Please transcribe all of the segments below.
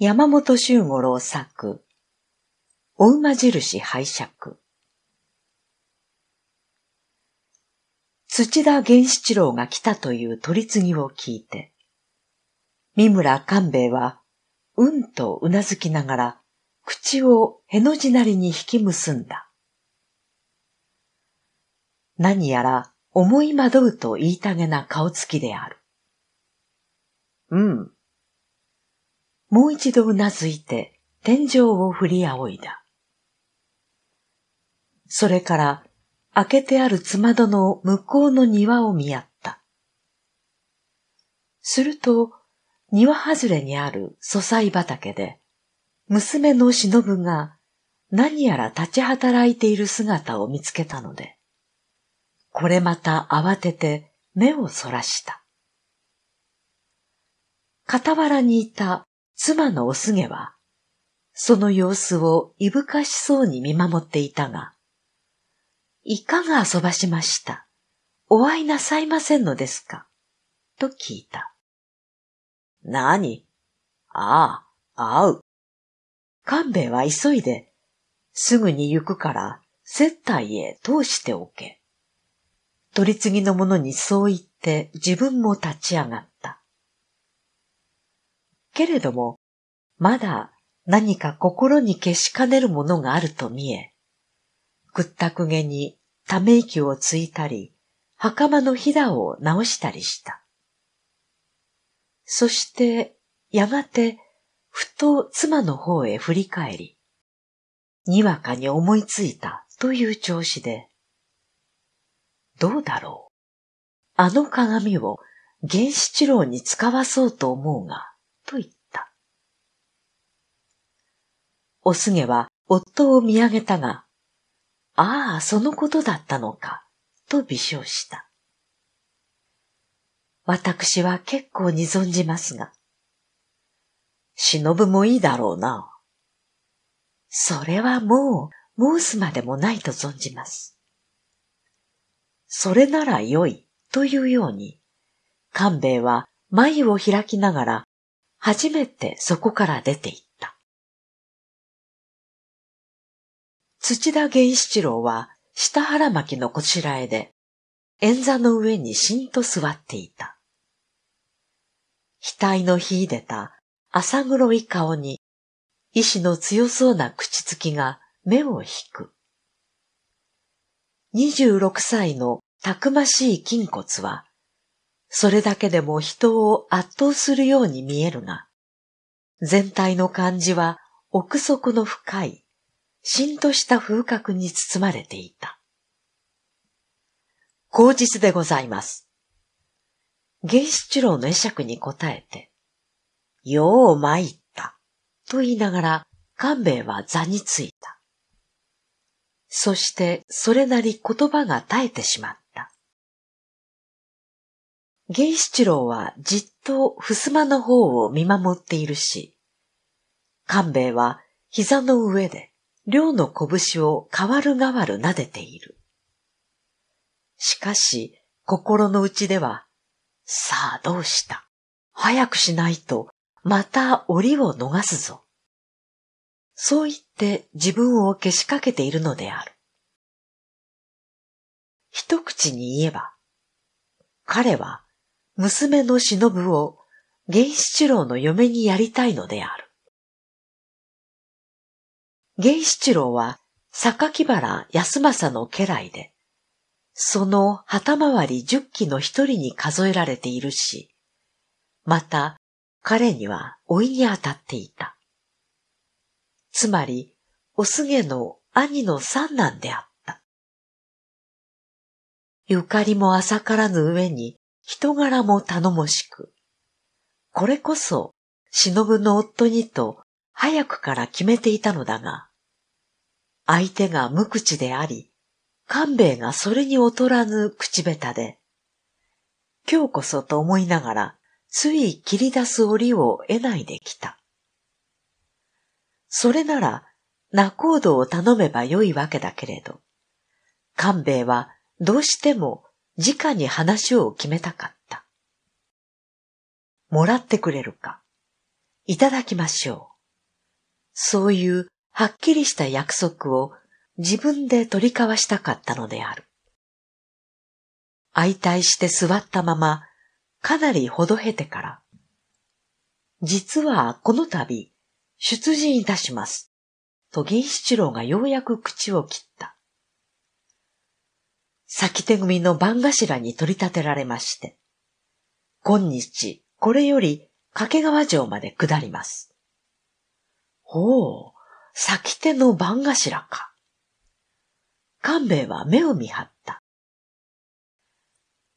山本周五郎作、お馬印拝借。土田源七郎が来たという取り次ぎを聞いて、三村勘兵衛は、うんとうなずきながら、口をへの字なりに引き結んだ。何やら思い惑うと言いたげな顔つきである。うん、もう一度うなずいて天井を振り仰いだ。それから開けてあるつま戸の向こうの庭を見合った。すると庭外れにある素材畑で娘の忍が何やら立ち働いている姿を見つけたので、これまた慌てて目をそらした。傍らにいた妻のおすげは、その様子をいぶかしそうに見守っていたが、いかが遊ばしました。お会いなさいませんのですかと聞いた。何ああ、会う。勘兵衛は急いで、すぐに行くから接待へ通しておけ。取り次ぎの者にそう言って自分も立ち上がった。けれども、まだ何か心に消しかねるものがあると見え、ぐったくげにため息をついたり、袴のひだを直したりした。そして、やがて、ふと妻の方へ振り返り、にわかに思いついたという調子で、どうだろう。あの鏡を原七郎に使わそうと思うが、おすげは夫を見上げたが、ああ、そのことだったのか、と微笑した。私は結構に存じますが。忍ぶもいいだろうな。それはもう、申すまでもないと存じます。それなら良い、というように、官兵衛は眉を開きながら、初めてそこから出て行っ土田源七郎は下腹巻きのこしらえで、円座の上にしんと座っていた。額の秀でた浅黒い顔に、意志の強そうな口つきが目を引く。二十六歳のたくましい筋骨は、それだけでも人を圧倒するように見えるが、全体の感じは奥底の深いしんとした風格に包まれていた。口実でございます。原七郎の会釈に答えて、よう参った、と言いながら、官兵衛は座についた。そしてそれなり言葉が絶えてしまった。源七郎はじっと襖の方を見守っているし、官兵衛は膝の上で両の拳を変わる変わる撫でている。しかし、心の内では、さあどうした早くしないと、また檻を逃すぞ。そう言って自分を消しかけているのである。一口に言えば、彼は娘の忍を原七郎の嫁にやりたいのである。源七郎は、榊原康政の家来で、その旗回り十期の一人に数えられているし、また彼には老いにあたっていた。つまり、お菅の兄の三男であった。ゆかりも浅からぬ上に人柄も頼もしく、これこそ忍の夫にと早くから決めていたのだが、相手が無口であり、勘兵衛がそれに劣らぬ口下手で、今日こそと思いながら、つい切り出す折を得ないできた。それなら、仲人を頼めばよいわけだけれど、勘兵衛はどうしても直に話を決めたかった。もらってくれるか。いただきましょう。そういうはっきりした約束を自分で取り交わしたかったのである。相対して座ったまま、かなりほどへてから、実はこの度、出陣いたします。と銀七郎がようやく口を切った。先手組の番頭に取り立てられまして、今日、これより掛川城まで下ります。ほう、先手の番頭か。官兵衛は目を見張った。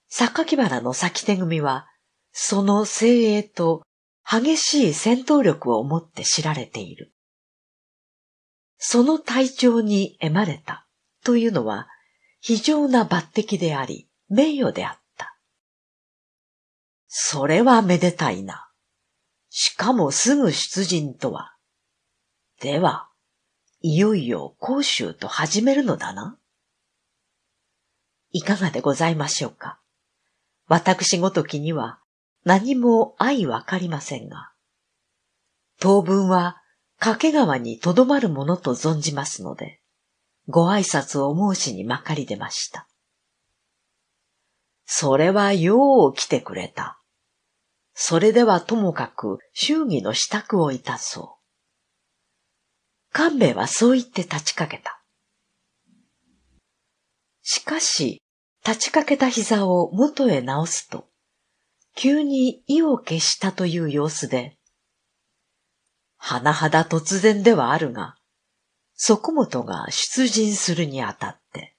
榊原の先手組は、その精鋭と激しい戦闘力を持って知られている。その隊長に得まれたというのは非常な抜擢であり、名誉であった。それはめでたいな。しかもすぐ出陣とは。では、いよいよ講習と始めるのだな。いかがでございましょうか。私ごときには何も相わかりませんが、当分は掛川にとどまるものと存じますので、ご挨拶を申しにまかり出ました。それはよう来てくれた。それではともかく祝儀の支度をいたそう。官兵衛はそう言って立ちかけた。しかし、立ちかけた膝を元へ直すと、急に意を消したという様子で、はなはだ突然ではあるが、即元が出陣するにあたって、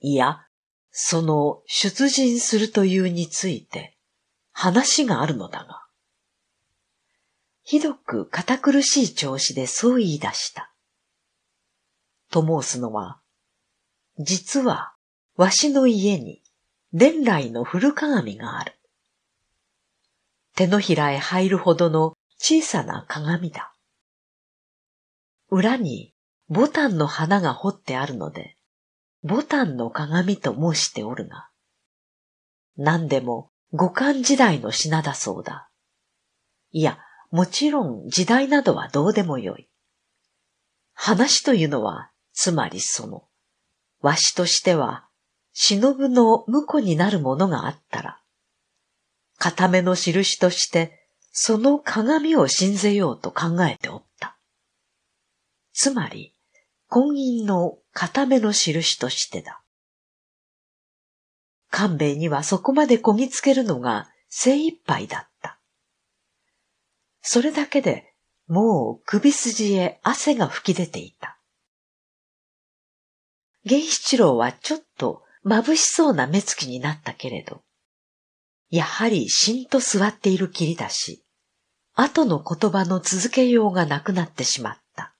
いや、その出陣するというについて話があるのだが、ひどく堅苦しい調子でそう言い出した。と申すのは、実はわしの家に伝来の古鏡がある。手のひらへ入るほどの小さな鏡だ。裏にボタンの花が彫ってあるので、ボタンの鏡と申しておるが、何でも五感時代の品だそうだ。いや、もちろん時代などはどうでもよい。話というのは、つまりその、わしとしては、忍の婿になるものがあったら、固めの印として、その鏡を信ぜようと考えておった。つまり、婚姻の固めの印としてだ。官兵衛にはそこまでこぎつけるのが精一杯だっそれだけでもう首筋へ汗が吹き出ていた。源七郎はちょっと眩しそうな目つきになったけれど、やはりしんと座っているきりだし、後の言葉の続けようがなくなってしまった。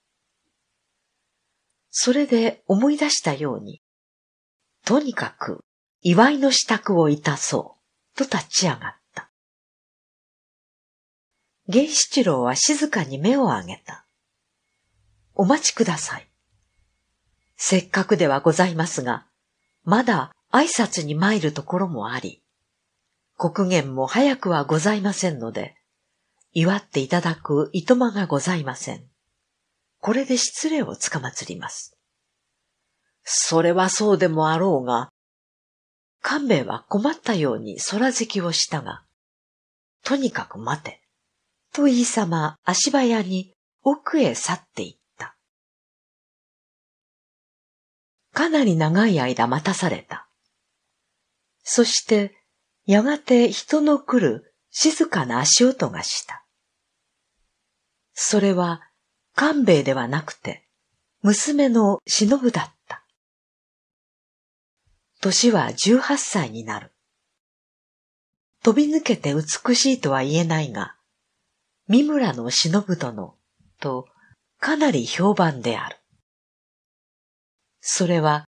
それで思い出したように、とにかく祝いの支度をいたそう、と立ち上がった。源七郎は静かに目を上げた。お待ちください。せっかくではございますが、まだ挨拶に参るところもあり、国言も早くはございませんので、祝っていただくいとまがございません。これで失礼をつかまつります。それはそうでもあろうが、官兵衛は困ったように空敷きをしたが、とにかく待て。と言いさま足早に奥へ去っていった。かなり長い間待たされた。そして、やがて人の来る静かな足音がした。それは、官兵衛ではなくて、娘の忍だった。年は十八歳になる。飛び抜けて美しいとは言えないが、三村の忍殿とかなり評判である。それは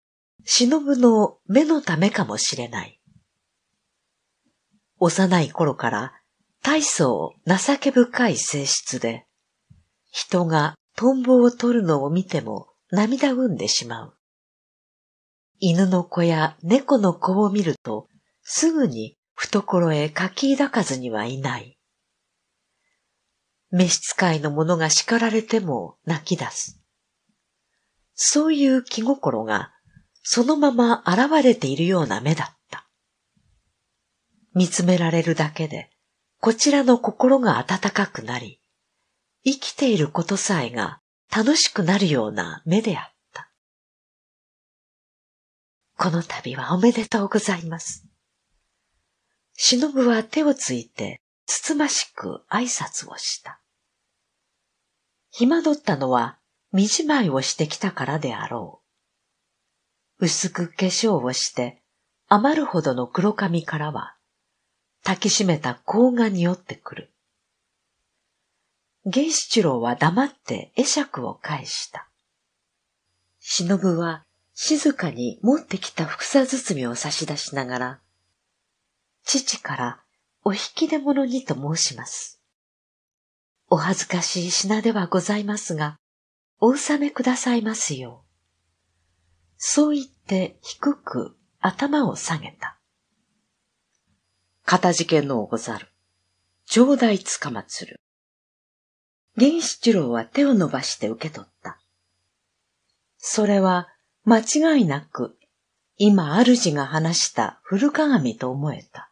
忍の目のためかもしれない。幼い頃から大層情け深い性質で、人がトンボを取るのを見ても涙ぐんでしまう。犬の子や猫の子を見るとすぐに懐へかき抱かずにはいない。召使いの者が叱られても泣き出す。そういう気心がそのまま現れているような目だった。見つめられるだけで、こちらの心が温かくなり、生きていることさえが楽しくなるような目であった。この度はおめでとうございます。忍は手をついて、つつましく挨拶をした。ひまどったのは、身じまいをしてきたからであろう。薄く化粧をして、余るほどの黒髪からは、焚きしめた甲が匂ってくる。源七郎は黙って会釈を返した。忍は静かに持ってきた草包みを差し出しながら、父からお引き出物にと申します。お恥ずかしい品ではございますが、お納めくださいますよ。そう言って低く頭を下げた。片付けのおござる。上代つかまつる。源七郎は手を伸ばして受け取った。それは間違いなく今主が話した古鏡と思えた。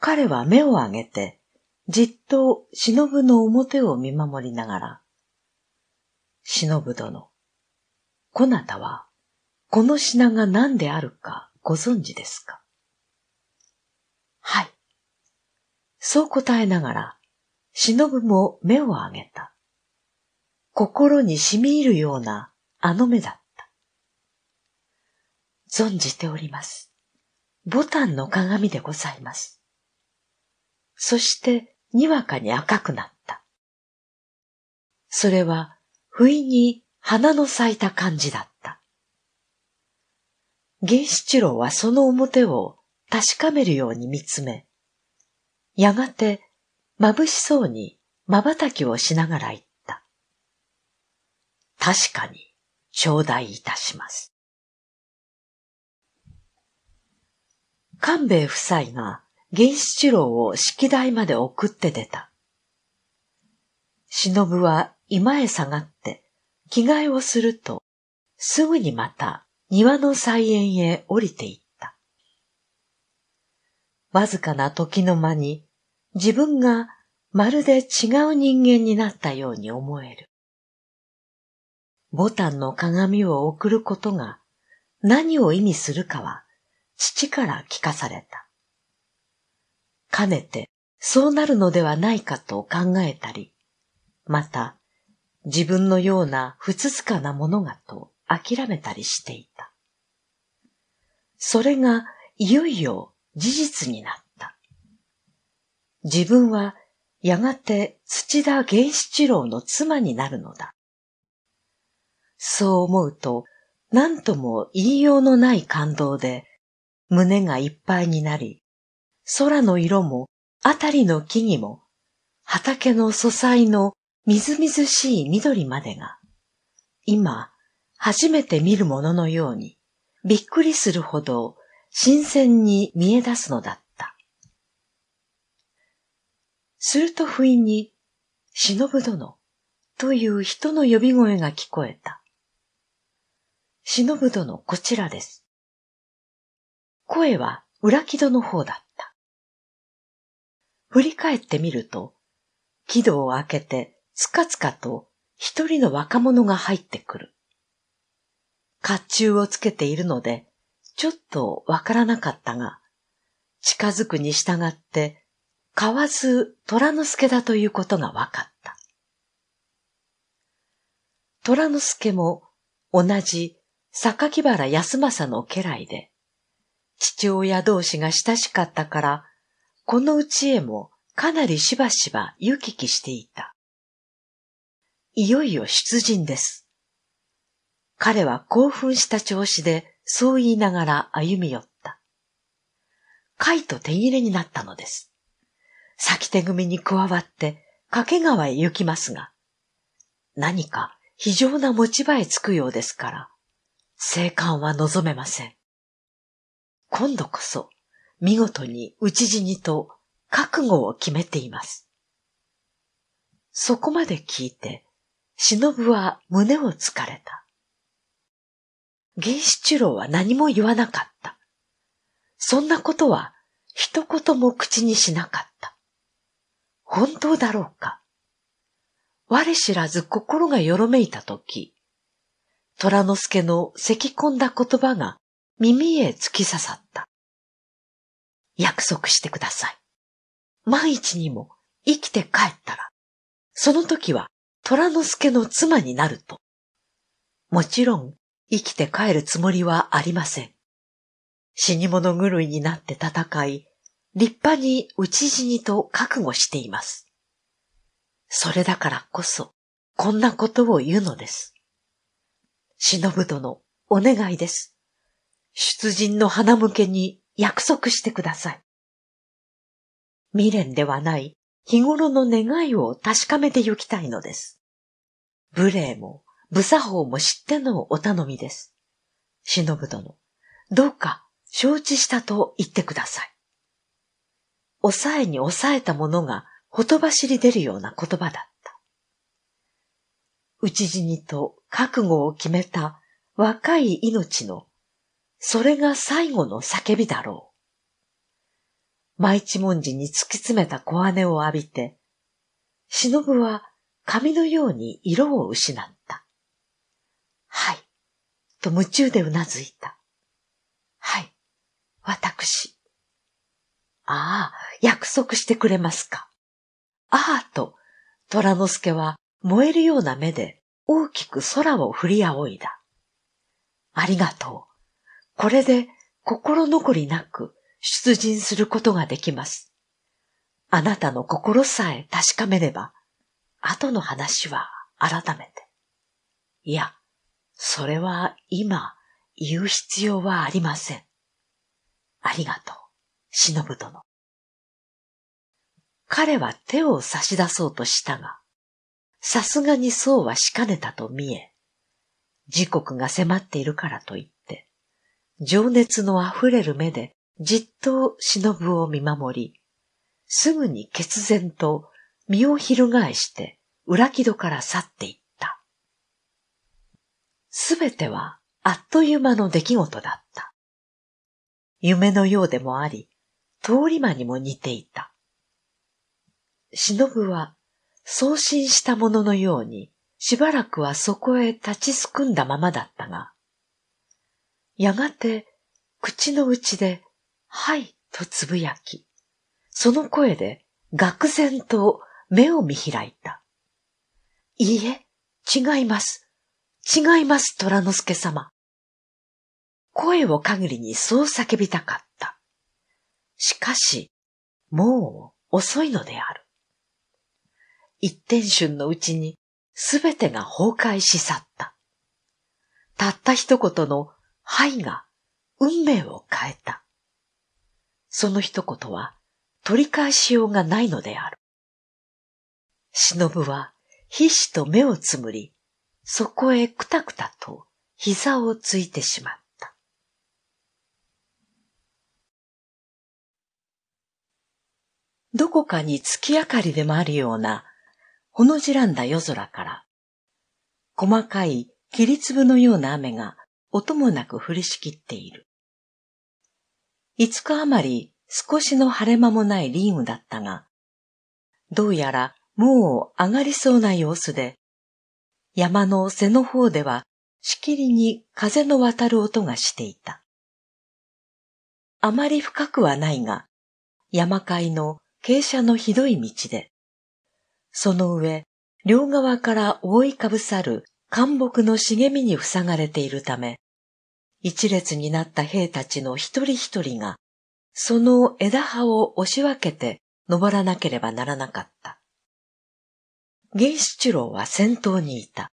彼は目を上げてじっと忍の表を見守りながら、忍殿、こなたは、この品が何であるかご存知ですかはい。そう答えながら、忍も目を上げた。心に染み入るようなあの目だった。存じております。ボタンの鏡でございます。そして、にわかに赤くなった。それは、不意に花の咲いた感じだった。源七郎はその表を確かめるように見つめ、やがて眩しそうに瞬きをしながら言った。確かに頂戴いたします。官兵衛夫妻が源七郎を式台まで送って出た。忍は居間へ下がって着替えをすると、すぐにまた庭の菜園へ降りていった。わずかな時の間に自分がまるで違う人間になったように思える。ボタンの鏡を送ることが何を意味するかは父から聞かされた。兼ねてそうなるのではないかと考えたり、また自分のような不続かなものがと諦めたりしていた。それがいよいよ事実になった。自分はやがて土田源七郎の妻になるのだ。そう思うと、何とも言いようのない感動で、胸がいっぱいになり、空の色も、あたりの木々も、畑の素材のみずみずしい緑までが、今、初めて見るもののように、びっくりするほど新鮮に見え出すのだった。すると不意に、忍殿という人の呼び声が聞こえた。忍殿こちらです。声は裏木戸の方だっ振り返ってみると、軌道を開けて、つかつかと一人の若者が入ってくる。甲冑をつけているので、ちょっとわからなかったが、近づくに従って、わず虎之助だということがわかった。虎之助も同じ榊原康政の家来で、父親同士が親しかったから、このうちへもかなりしばしば行き来していた。いよいよ出陣です。彼は興奮した調子でそう言いながら歩み寄った。貝と手切れになったのです。先手組に加わって掛川へ行きますが、何か非常な持ち場へ着くようですから、生還は望めません。今度こそ見事に討ち死にと覚悟を決めています。そこまで聞いて、忍は胸をつかれた。銀七郎は何も言わなかった。そんなことは一言も口にしなかった。本当だろうか。我知らず心がよろめいたとき、虎之助の咳き込んだ言葉が耳へ突き刺さった。約束してください。万一にも生きて帰ったら、その時は虎之助の妻になると。もちろん生きて帰るつもりはありません。死に物狂いになって戦い、立派に討ち死にと覚悟しています。それだからこそ、こんなことを言うのです。忍殿、お願いです。出陣の花向けに約束してください。未練ではない日頃の願いを確かめてゆきたいのです。無礼も無作法も知ってのお頼みです。忍殿、どうか承知したと言ってください。抑えに抑えたものがほとばしり出るような言葉だった。討ち死にと覚悟を決めた若い命のそれが最後の叫びだろう。舞一文字に突き詰めた小姉を浴びて、忍は髪のように色を失った。はい、と夢中でうなずいた。はい、私。ああ、約束してくれますか。ああ、と、虎之助は燃えるような目で大きく空を振り仰いだ。ありがとう。これで心残りなく出陣することができます。あなたの心さえ確かめれば、後の話は改めて。いや、それは今言う必要はありません。ありがとう、忍殿。彼は手を差し出そうとしたが、さすがにそうはしかねたと見え、時刻が迫っているからといって、情熱のあふれる目でじっと忍を見守り、すぐに決然と身を翻して裏木戸から去っていった。すべてはあっという間の出来事だった。夢のようでもあり、通り魔にも似ていた。忍は送信したもののようにしばらくはそこへ立ちすくんだままだったが、やがて口の内で、はいとつぶやき、その声で愕然と目を見開いた。いいえ、違います。違います、虎之助様。声を限りにそう叫びたかった。しかし、もう遅いのである。一点瞬のうちにすべてが崩壊し去った。たった一言のいが運命を変えた。その一言は取り返しようがないのである。忍は必死と目をつむり、そこへくたくたと膝をついてしまった。どこかに月明かりでもあるような、ほのじらんだ夜空から、細かい霧粒のような雨が音もなく降りしきっている。五日余り少しの晴れ間もないリームだったが、どうやらもう上がりそうな様子で、山の背の方ではしきりに風の渡る音がしていた。あまり深くはないが、山海の傾斜のひどい道で、その上、両側から覆いかぶさる寒木の茂みに塞がれているため、一列になった兵たちの一人一人が、その枝葉を押し分けて登らなければならなかった。ゲイシチュロは先頭にいた。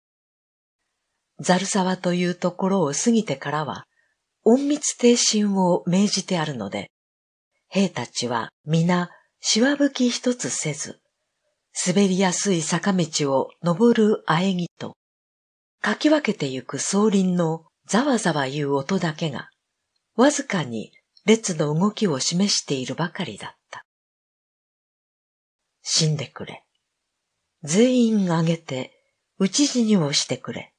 ザルサワというところを過ぎてからは、隠密停心を命じてあるので、兵たちは皆、しわぶき一つせず、滑りやすい坂道を登るあえぎと、かき分けてゆく草林のざわざわ言う音だけが、わずかに列の動きを示しているばかりだった。死んでくれ。全員あげて、討ち死にをしてくれ。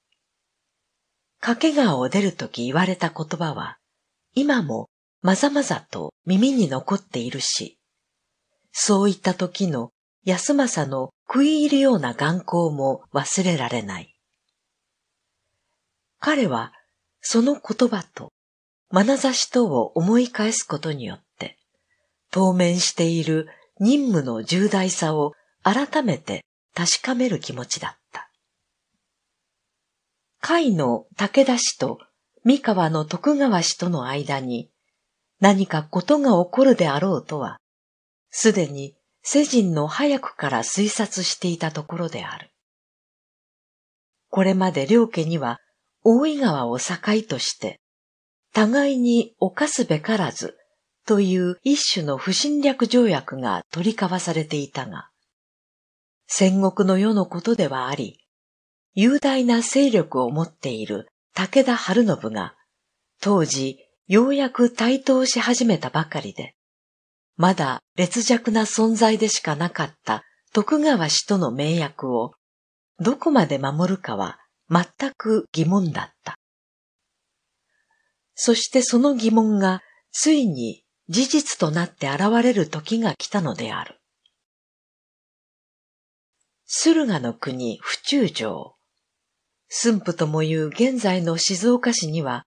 掛川を出るとき言われた言葉は、今もまざまざと耳に残っているし、そういった時の安政の食い入るような眼光も忘れられない。彼はその言葉と眼差しとを思い返すことによって、当面している任務の重大さを改めて確かめる気持ちだった。甲斐の武田氏と三河の徳川氏との間に何かことが起こるであろうとは、すでに世人の早くから推察していたところである。これまで両家には大井川を境として、互いに犯すべからずという一種の不侵略条約が取り交わされていたが、戦国の世のことではあり、雄大な勢力を持っている武田春信が、当時ようやく台頭し始めたばかりで、まだ劣弱な存在でしかなかった徳川氏との盟約をどこまで守るかは全く疑問だった。そしてその疑問がついに事実となって現れる時が来たのである。駿河の国府中城、駿府ともいう現在の静岡市には、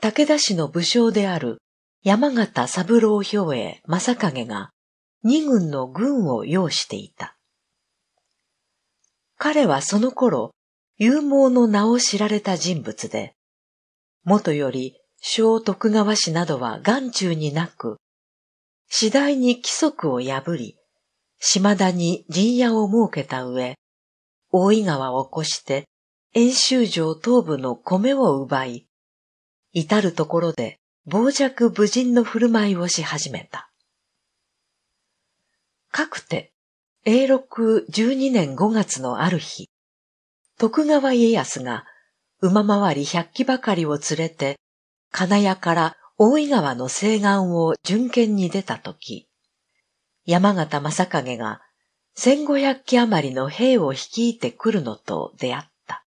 武田氏の武将である山形三郎兵衛正景が二軍の軍を要していた。彼はその頃、勇猛の名を知られた人物で、元より小徳川氏などは眼中になく、次第に規則を破り、島田に陣屋を設けた上、大井川を越して、遠州城東部の米を奪い、至るところで傍若無人の振る舞いをし始めた。かくて、永禄十二年五月のある日、徳川家康が馬回り百騎ばかりを連れて、金谷から大井川の西岸を巡検に出たとき、山形正景が千五百騎余りの兵を率いてくるのと出会った。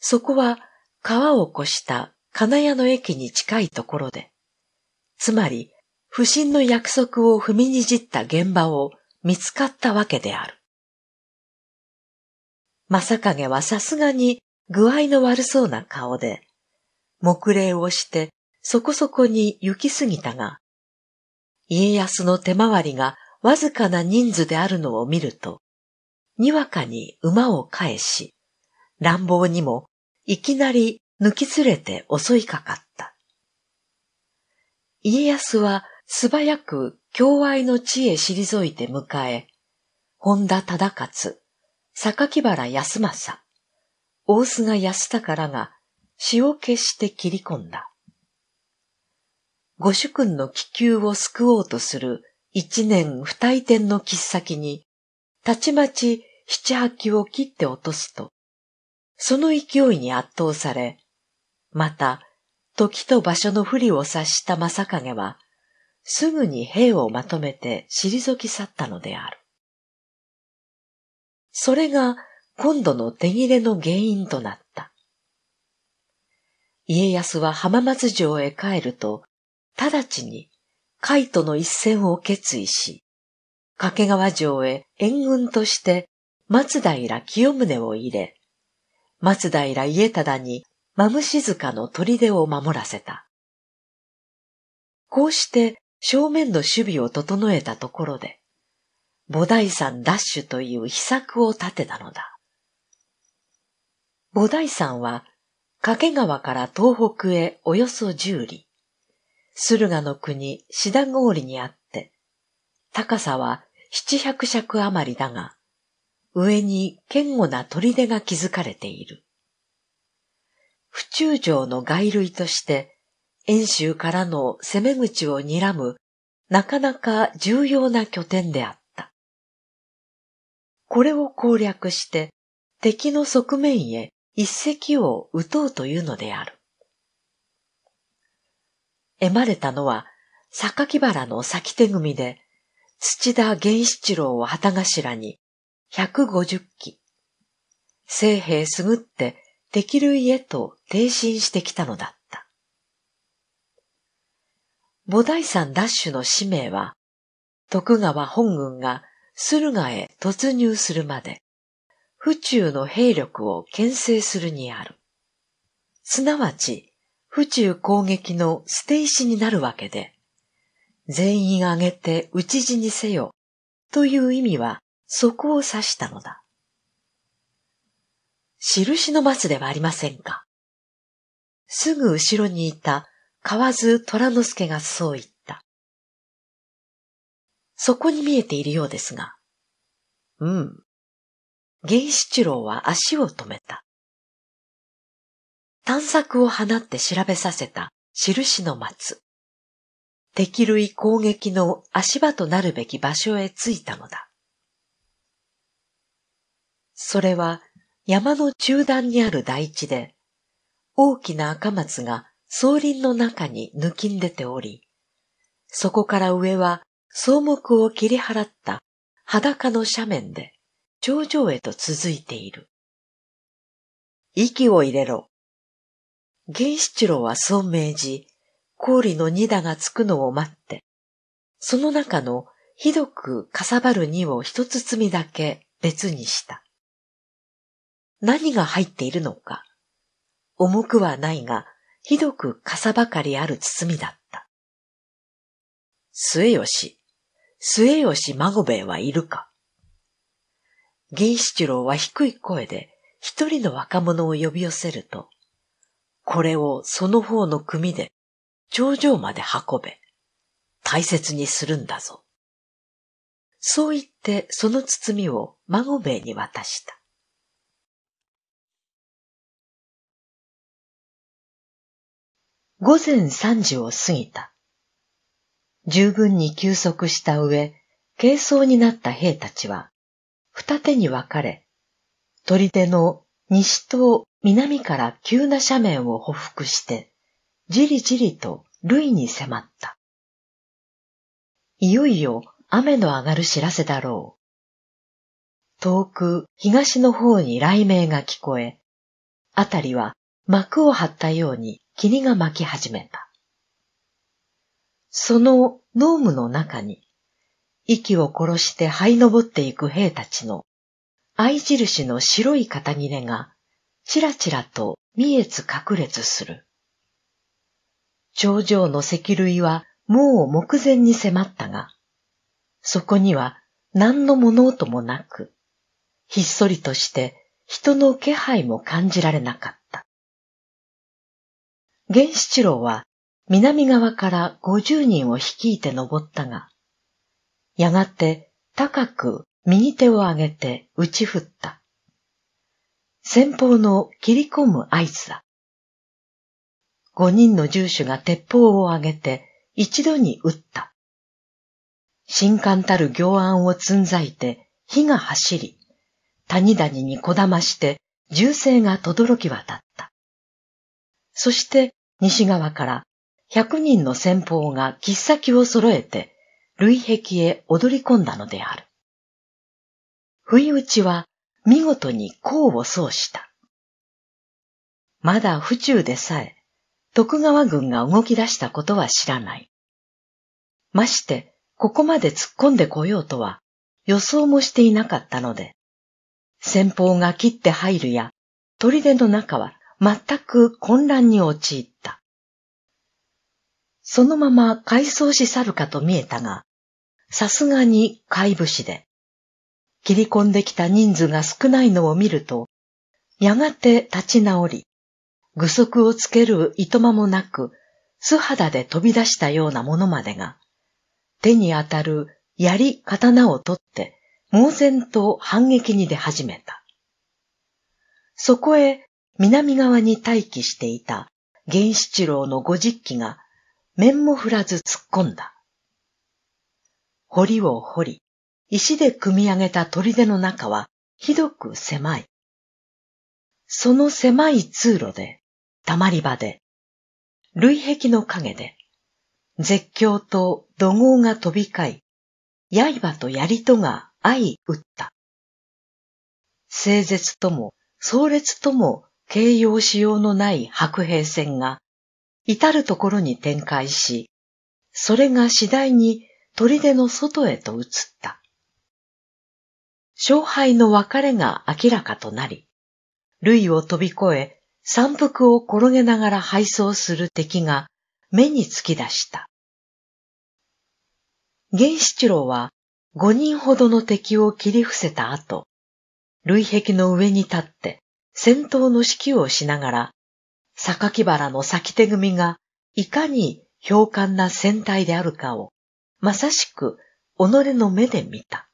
そこは川を越した金谷の駅に近いところで、つまり不審の約束を踏みにじった現場を見つかったわけである。正影はさすがに具合の悪そうな顔で、木礼をしてそこそこに行き過ぎたが、家康の手回りがわずかな人数であるのを見ると、にわかに馬を返し、乱暴にもいきなり抜き連れて襲いかかった。家康は素早く共愛の地へ退いて迎え、本田忠勝、榊原康政、大菅康隆らが死を決して切り込んだ。五主君の気球を救おうとする一年二移転の切っ先に、たちまち七八機を切って落とすと、その勢いに圧倒され、また、時と場所の不利を察した正影は、すぐに兵をまとめて退き去ったのである。それが今度の手切れの原因となった。家康は浜松城へ帰ると、直ちに海との一戦を決意し、掛川城へ援軍として松平清宗を入れ、松平家忠にマムシ塚の砦を守らせた。こうして正面の守備を整えたところで、菩提山ダッシュという秘策を立てたのだ。菩提山は掛川から東北へおよそ十里、駿河の国志田郡にあって、高さは七百尺余りだが、上に堅固な砦が築かれている。府中城の外類として、遠州からの攻め口を睨む、なかなか重要な拠点であった。これを攻略して敵の側面へ一石を撃とうというのである。得まれたのは、榊原の先手組で、土田源七郎を旗頭に、150機、聖兵すぐって敵類へと挺身してきたのだった。菩提山奪取の使命は、徳川本軍が駿河へ突入するまで、府中の兵力を牽制するにある。すなわち、府中攻撃の捨て石になるわけで、全員挙げて討ち死にせよ、という意味は、そこを指したのだ。印の松ではありませんか。すぐ後ろにいた河津虎之助がそう言っそこに見えているようですが。うん。源七郎は足を止めた。探索を放って調べさせた印の松。敵類攻撃の足場となるべき場所へ着いたのだ。それは山の中段にある台地で、大きな赤松が草林の中に抜きん出ており、そこから上は草木を切り払った裸の斜面で頂上へと続いている。息を入れろ。原七郎はそう命じ、氷の二打がつくのを待って、その中のひどくかさばる荷を一つ積みだけ別にした。何が入っているのか。重くはないが、ひどくかさばかりある包みだった。末吉、末吉孫兵衛はいるか銀七郎は低い声で一人の若者を呼び寄せると、これをその方の組で頂上まで運べ。大切にするんだぞ。そう言ってその包みを孫兵衛に渡した。午前三時を過ぎた。十分に休息した上、軽装になった兵たちは、二手に分かれ、砦の西と南から急な斜面を匍匐して、じりじりと類に迫った。いよいよ雨の上がる知らせだろう。遠く東の方に雷鳴が聞こえ、あたりは幕を張ったように霧が巻き始めた。その脳無の中に、息を殺して這い登っていく兵たちの、愛印の白い片切れが、ちらちらと見えつ隠れつする。頂上の石類はもう目前に迫ったが、そこには何の物音もなく、ひっそりとして人の気配も感じられなかった。源七郎は南側から五十人を率いて登ったが、やがて高く右手を上げて打ち振った。先方の切り込む合図だ。五人の住手が鉄砲を上げて一度に撃った。新刊たる行案をつんざいて火が走り、谷谷にこだまして銃声がとどろき渡った。そして西側から100人の先方が切っ先を揃えて、累壁へ踊り込んだのである。不意打ちは見事に功を奏した。まだ府中でさえ、徳川軍が動き出したことは知らない。まして、ここまで突っ込んでこようとは予想もしていなかったので、先方が切って入るや、砦の中は全く混乱に陥った。そのまま改装し去るかと見えたが、さすがに怪物士で、切り込んできた人数が少ないのを見ると、やがて立ち直り、具足をつける糸間もなく、素肌で飛び出したようなものまでが、手に当たる槍、刀を取って、猛然と反撃に出始めた。そこへ南側に待機していた源七郎の五十機が面も振らず突っ込んだ。堀を掘り、石で組み上げた砦の中はひどく狭い。その狭い通路で、溜まり場で、累壁の陰で、絶叫と怒号が飛び交い、刃と槍とが相打った。静絶とも、壮烈とも形容しようのない白兵戦が至るところに展開し、それが次第に砦の外へと移った。勝敗の別れが明らかとなり、類を飛び越え、山腹を転げながら敗走する敵が目に突き出した。源七郎は五人ほどの敵を切り伏せた後、類壁の上に立って戦闘の指揮をしながら榊原の先手組がいかに評判な戦隊であるかを、まさしく己の目で見た。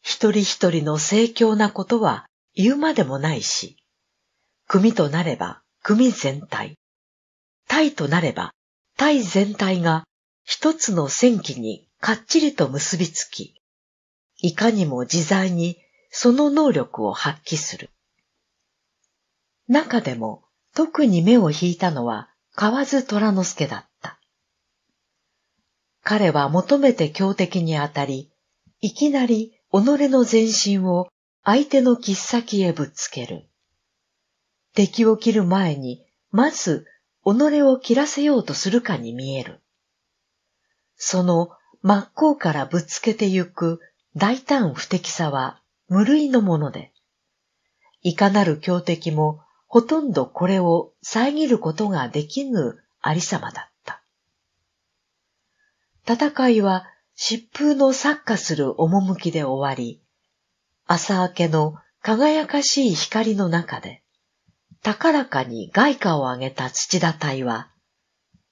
一人一人の盛況なことは言うまでもないし、組となれば組全体、体となれば体全体が一つの戦機にかっちりと結びつき、いかにも自在にその能力を発揮する。中でも特に目を引いたのは河津虎之助だった。彼は求めて強敵にあたり、いきなり己の全身を相手の切っ先へぶつける。敵を切る前に、まず己を切らせようとするかに見える。その真っ向からぶつけてゆく大胆不敵さは無類のもので、いかなる強敵もほとんどこれを遮ることができぬありさまだった。戦いは疾風の作家する趣で終わり、朝明けの輝かしい光の中で、高らかに外貨を上げた土田隊は、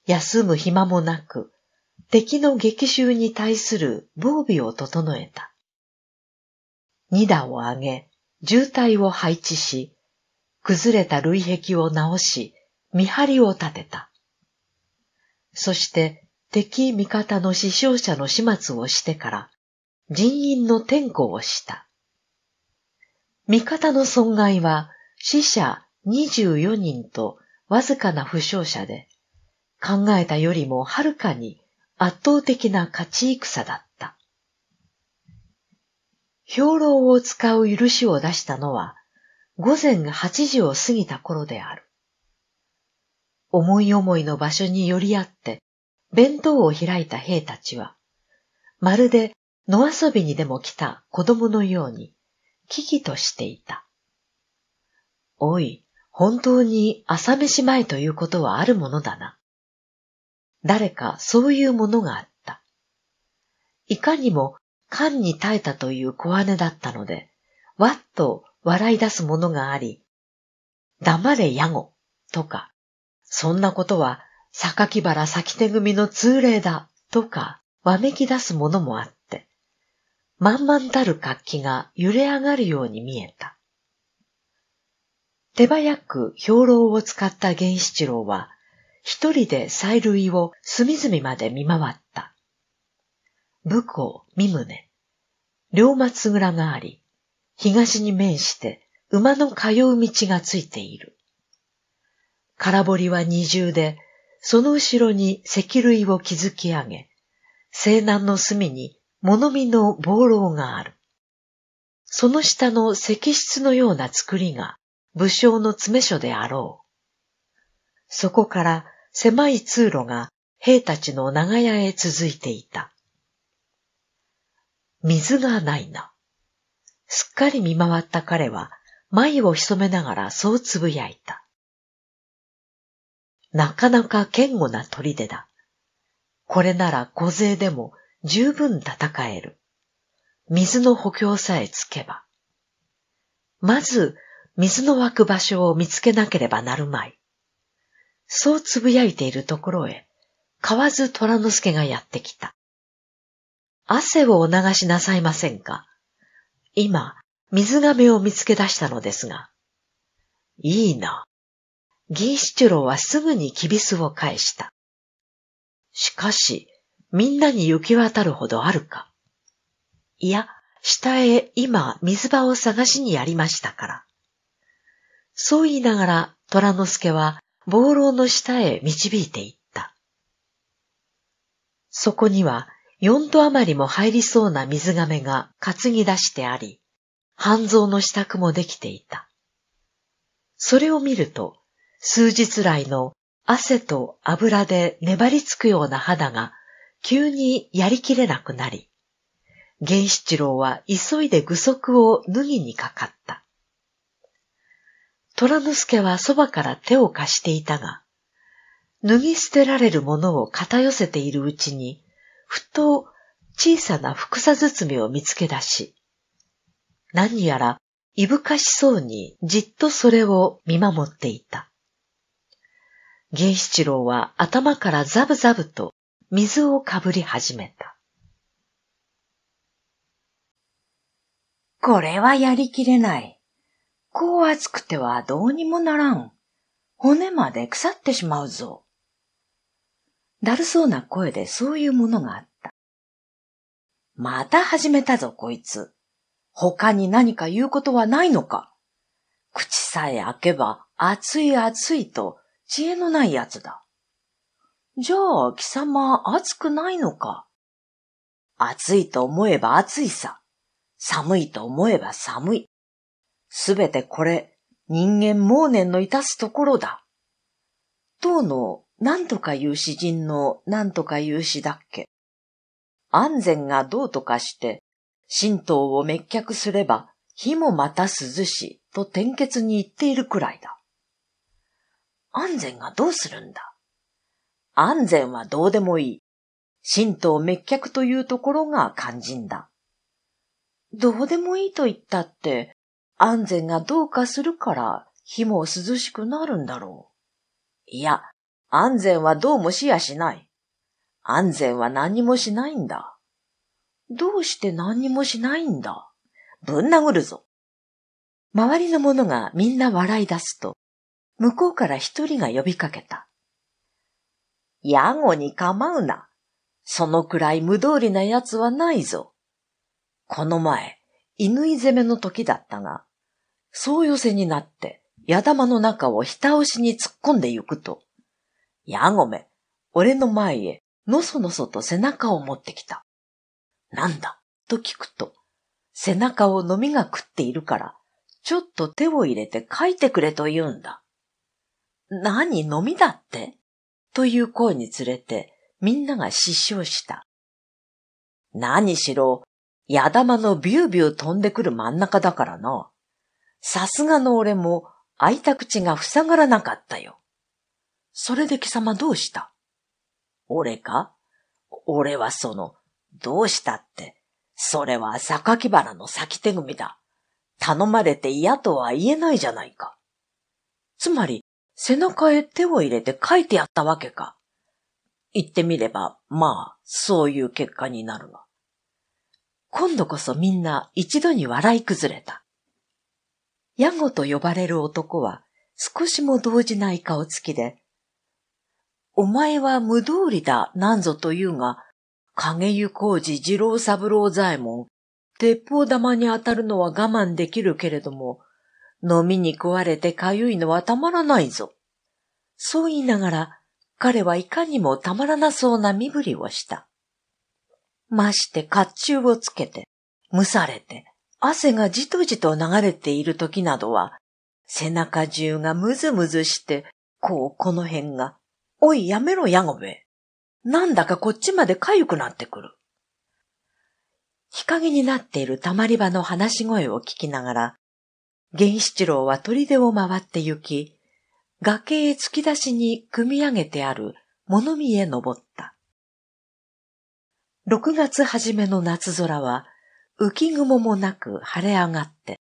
休む暇もなく、敵の激襲に対する防備を整えた。二打を上げ、渋滞を配置し、崩れた類壁を直し、見張りを立てた。そして敵味方の死傷者の始末をしてから、人員の転校をした。味方の損害は死者24人とわずかな負傷者で、考えたよりもはるかに圧倒的な勝ち戦だった。兵糧を使う許しを出したのは、午前8時を過ぎた頃である。思い思いの場所に寄り合って、弁当を開いた兵たちは、まるで野遊びにでも来た子供のように、危機としていた。おい、本当に朝飯前ということはあるものだな。誰かそういうものがあった。いかにも缶に耐えたという小姉だったので、わっと笑い出すものがあり、黙れヤゴとか、そんなことは榊原先手組の通例だとか、わめき出すものもあって、まんまんたる活気が揺れ上がるように見えた。手早く兵糧を使った源七郎は、一人で催涙を隅々まで見回った。武功、三宗、両松蔵があり、東に面して馬の通う道がついている。空堀は二重で、その後ろに石類を築き上げ、西南の隅に物見の暴楼がある。その下の石室のような造りが武将の詰所であろう。そこから狭い通路が兵たちの長屋へ続いていた。水がないな。すっかり見回った彼は、眉を潜めながらそうつぶやいた。なかなか堅固な砦だ。これなら小勢でも十分戦える。水の補強さえつけば。まず、水の湧く場所を見つけなければなるまい。そうつぶやいているところへ、河津虎之助がやってきた。汗をお流しなさいませんか今、水亀を見つけ出したのですが。いいな。ギーシチュロはすぐにキビスを返した。しかし、みんなに行き渡るほどあるか。いや、下へ今水場を探しにやりましたから。そう言いながら虎之助は暴狼の下へ導いていった。そこには四度余りも入りそうな水亀が担ぎ出してあり、半蔵の支度もできていた。それを見ると、数日来の汗と油で粘りつくような肌が急にやりきれなくなり、玄七郎は急いで具足を脱ぎにかかった。虎之助はそばから手を貸していたが、脱ぎ捨てられるものを片寄せているうちに、ふと小さなふくさ包みを見つけ出し、何やらいぶかしそうにじっとそれを見守っていた。銀七郎は頭からザブザブと水をかぶり始めた。これはやりきれない。こう熱くてはどうにもならん。骨まで腐ってしまうぞ。だるそうな声でそういうものがあった。また始めたぞ、こいつ。他に何か言うことはないのか。口さえ開けば、熱い熱いと、知恵のない奴だ。じゃあ、貴様、熱くないのか。暑いと思えば暑いさ。寒いと思えば寒い。すべてこれ、人間盲年のいたすところだ。当のなんとかいう詩人のなんとかいう詩だっけ安全がどうとかして、神道を滅却すれば、火もまた涼し、と点結に言っているくらいだ。安全がどうするんだ安全はどうでもいい。神道滅却というところが肝心だ。どうでもいいと言ったって、安全がどうかするから、火も涼しくなるんだろう。いや、安全はどうもしやしない。安全は何もしないんだ。どうして何もしないんだ。ぶん殴るぞ。周りの者がみんな笑い出すと、向こうから一人が呼びかけた。やごに構うな。そのくらい無道理な奴はないぞ。この前、犬い攻めの時だったが、そう寄せになって、矢玉の中をひた押しに突っ込んでゆくと、ヤごゴメ、俺の前へ、のそのそと背中を持ってきた。なんだと聞くと、背中を飲みが食っているから、ちょっと手を入れて書いてくれと言うんだ。何飲みだってという声につれて、みんなが失笑した。何しろ、矢玉のビュービュー飛んでくる真ん中だからな。さすがの俺も開いた口が塞がらなかったよ。それで貴様どうした俺か俺はその、どうしたって、それは榊原の先手組だ。頼まれて嫌とは言えないじゃないか。つまり、背中へ手を入れて書いてやったわけか。言ってみれば、まあ、そういう結果になるわ。今度こそみんな一度に笑い崩れた。ヤゴと呼ばれる男は少しも動じない顔つきで、お前は無道理だ、なんぞと言うが、影湯工事二郎三郎左衛門、鉄砲玉に当たるのは我慢できるけれども、飲みに食われてかゆいのはたまらないぞ。そう言いながら、彼はいかにもたまらなそうな身振りをした。まして甲冑をつけて、蒸されて、汗がじとじと流れている時などは、背中中がむずむずして、こうこの辺がおい、やめろ、ヤゴベ。なんだかこっちまで痒くなってくる。日陰になっているたまり場の話し声を聞きながら、源七郎は砦を回って行き、崖へ突き出しに組み上げてある物見へ登った。6月初めの夏空は浮雲もなく晴れ上がって、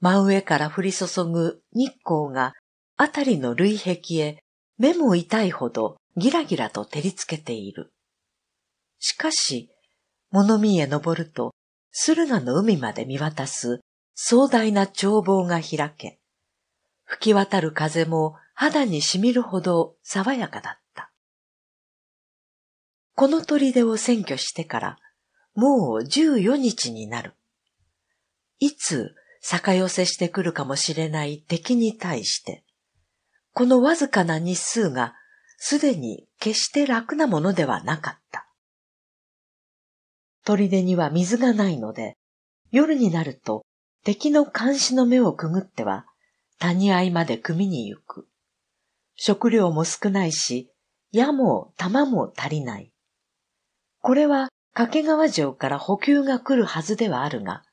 真上から降り注ぐ日光があたりの累壁へ目も痛いほどギラギラと照りつけている。しかし、物見へ登ると、駿河の海まで見渡す壮大な眺望が開け、吹き渡る風も肌に染みるほど爽やかだった。この砦を占拠してから、もう14日になる。いつ、逆寄せしてくるかもしれない敵に対して、このわずかな日数がすでに決して楽なものではなかった。砦には水がないので、夜になると敵の監視の目をくぐっては谷合まで組に行く。食料も少ないし、矢も弾も足りない。これは掛川城から補給が来るはずではあるが、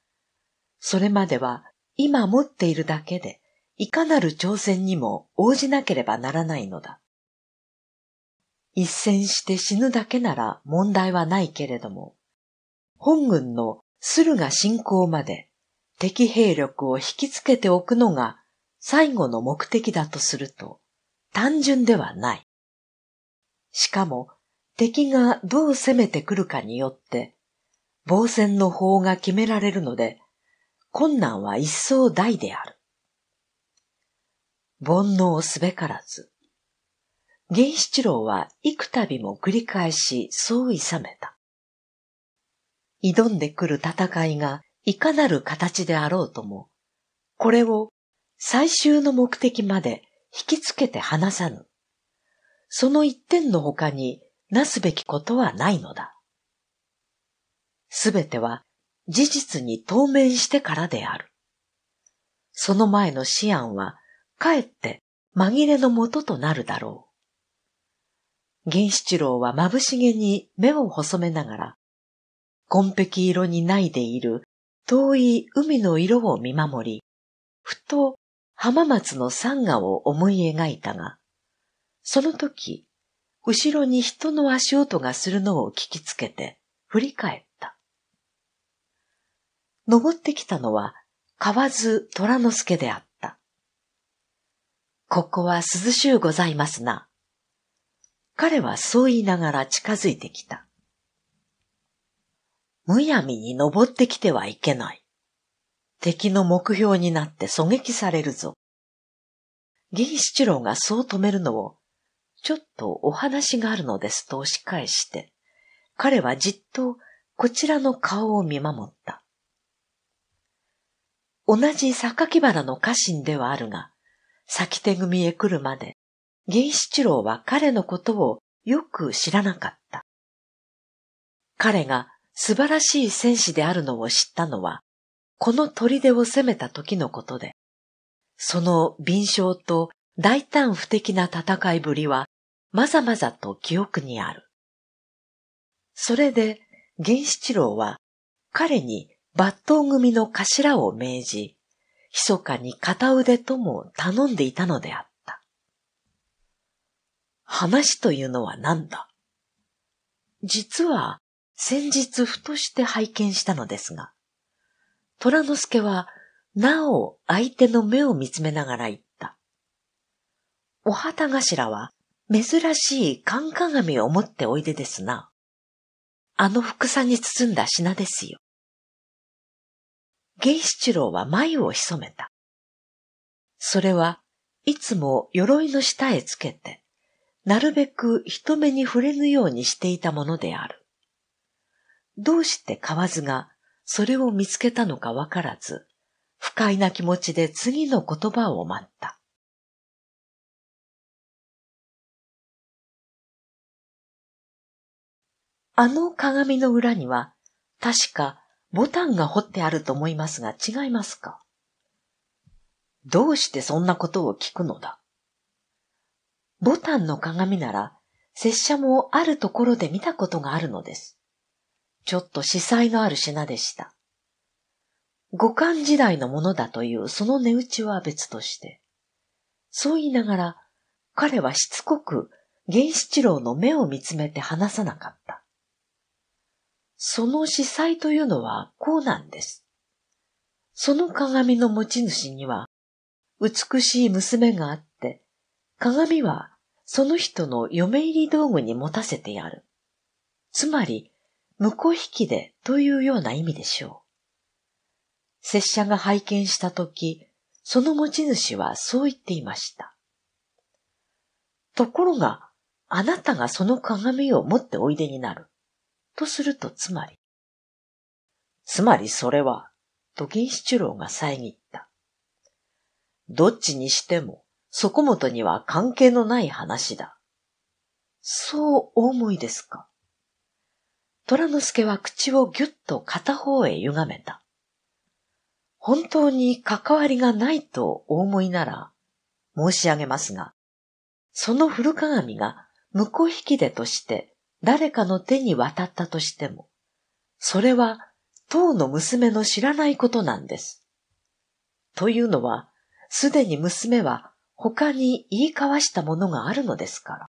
それまでは今持っているだけでいかなる挑戦にも応じなければならないのだ。一戦して死ぬだけなら問題はないけれども、本軍の駿河侵攻まで敵兵力を引きつけておくのが最後の目的だとすると単純ではない。しかも敵がどう攻めてくるかによって防戦の法が決められるので困難は一層大である。煩悩すべからず。源七郎は幾度も繰り返しそういさめた。挑んでくる戦いがいかなる形であろうとも、これを最終の目的まで引きつけて離さぬ。その一点の他になすべきことはないのだ。すべては事実に当面してからである。その前の思案はかえって紛れの元となるだろう。銀七郎は眩しげに目を細めながら、紺碧色にないでいる遠い海の色を見守り、ふと浜松の山河を思い描いたが、その時、後ろに人の足音がするのを聞きつけて振り返った。登ってきたのは河津虎之助であった。ここは涼しゅうございますな。彼はそう言いながら近づいてきた。むやみに登ってきてはいけない。敵の目標になって狙撃されるぞ。銀七郎がそう止めるのを、ちょっとお話があるのですと押し返して、彼はじっとこちらの顔を見守った。同じ榊原の家臣ではあるが、先手組へ来るまで、源七郎は彼のことをよく知らなかった。彼が素晴らしい戦士であるのを知ったのは、この砦を攻めた時のことで、その敏将と大胆不敵な戦いぶりは、まざまざと記憶にある。それで、源七郎は、彼に抜刀組の頭を命じ、密かに片腕とも頼んでいたのであった。話というのは何だ実は先日ふとして拝見したのですが、虎之助はなお相手の目を見つめながら言った。お旗頭は珍しい寒鏡を持っておいでですな。あの服さに包んだ品ですよ。ゲイシチロは眉を潜めた。それはいつも鎧の下へつけて、なるべく人目に触れぬようにしていたものである。どうして河津がそれを見つけたのかわからず、不快な気持ちで次の言葉を待った。あの鏡の裏には、確かボタンが彫ってあると思いますが違いますかどうしてそんなことを聞くのだボタンの鏡なら、拙者もあるところで見たことがあるのです。ちょっと司祭のある品でした。五感時代のものだというその値打ちは別として。そう言いながら、彼はしつこく、源七郎の目を見つめて話さなかった。その司祭というのはこうなんです。その鏡の持ち主には、美しい娘があって、鏡はその人の嫁入り道具に持たせてやる。つまり、婿引きでというような意味でしょう。拙者が拝見したとき、その持ち主はそう言っていました。ところが、あなたがその鏡を持っておいでになる。とするとつまり。つまりそれは、土銀七郎が遮った。どっちにしても、そこもとには関係のない話だ。そうお思いですか。虎之助は口をぎゅっと片方へ歪めた。本当に関わりがないとお思いなら、申し上げますが、その古鏡が向こう引き出として誰かの手に渡ったとしても、それは当の娘の知らないことなんです。というのは、すでに娘は他に言い交わしたものがあるのですから。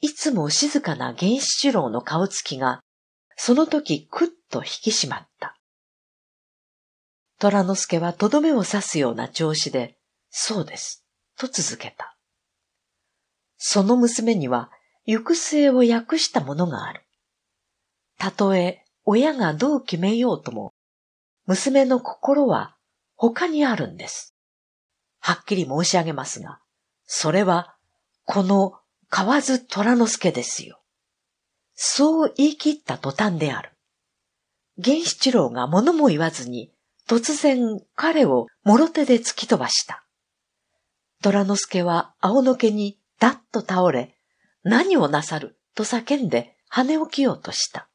いつも静かな原子郎の顔つきが、その時くっと引き締まった。虎之助はとどめを刺すような調子で、そうです、と続けた。その娘には行く末を訳したものがある。たとえ親がどう決めようとも、娘の心は他にあるんです。はっきり申し上げますが、それはこの河津虎之助ですよ。そう言い切った途端である。源七郎が物も言わずに、突然彼を諸手で突き飛ばした。虎之助は青のけにだっと倒れ、何をなさると叫んで跳ね起きようとした。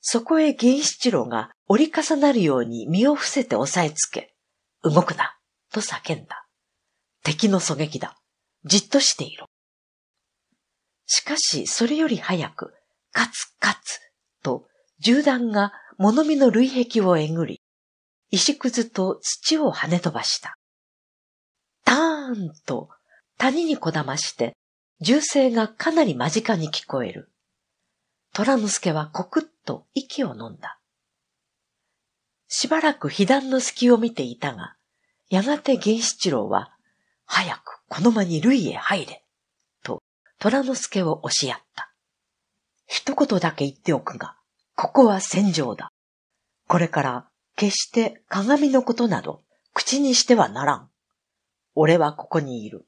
そこへ銀七郎が折り重なるように身を伏せて押さえつけ、動くな、と叫んだ。敵の狙撃だ。じっとしていろ。しかし、それより早く、カツカツと銃弾が物見の類壁をえぐり、石くずと土を跳ね飛ばした。ターンと谷にこだまして銃声がかなり間近に聞こえる。虎之助はコクッと息を飲んだ。しばらく被弾の隙を見ていたが、やがて源七郎は、早くこの間に類へ入れ、と虎之助を押し合った。一言だけ言っておくが、ここは戦場だ。これから決して鏡のことなど口にしてはならん。俺はここにいる。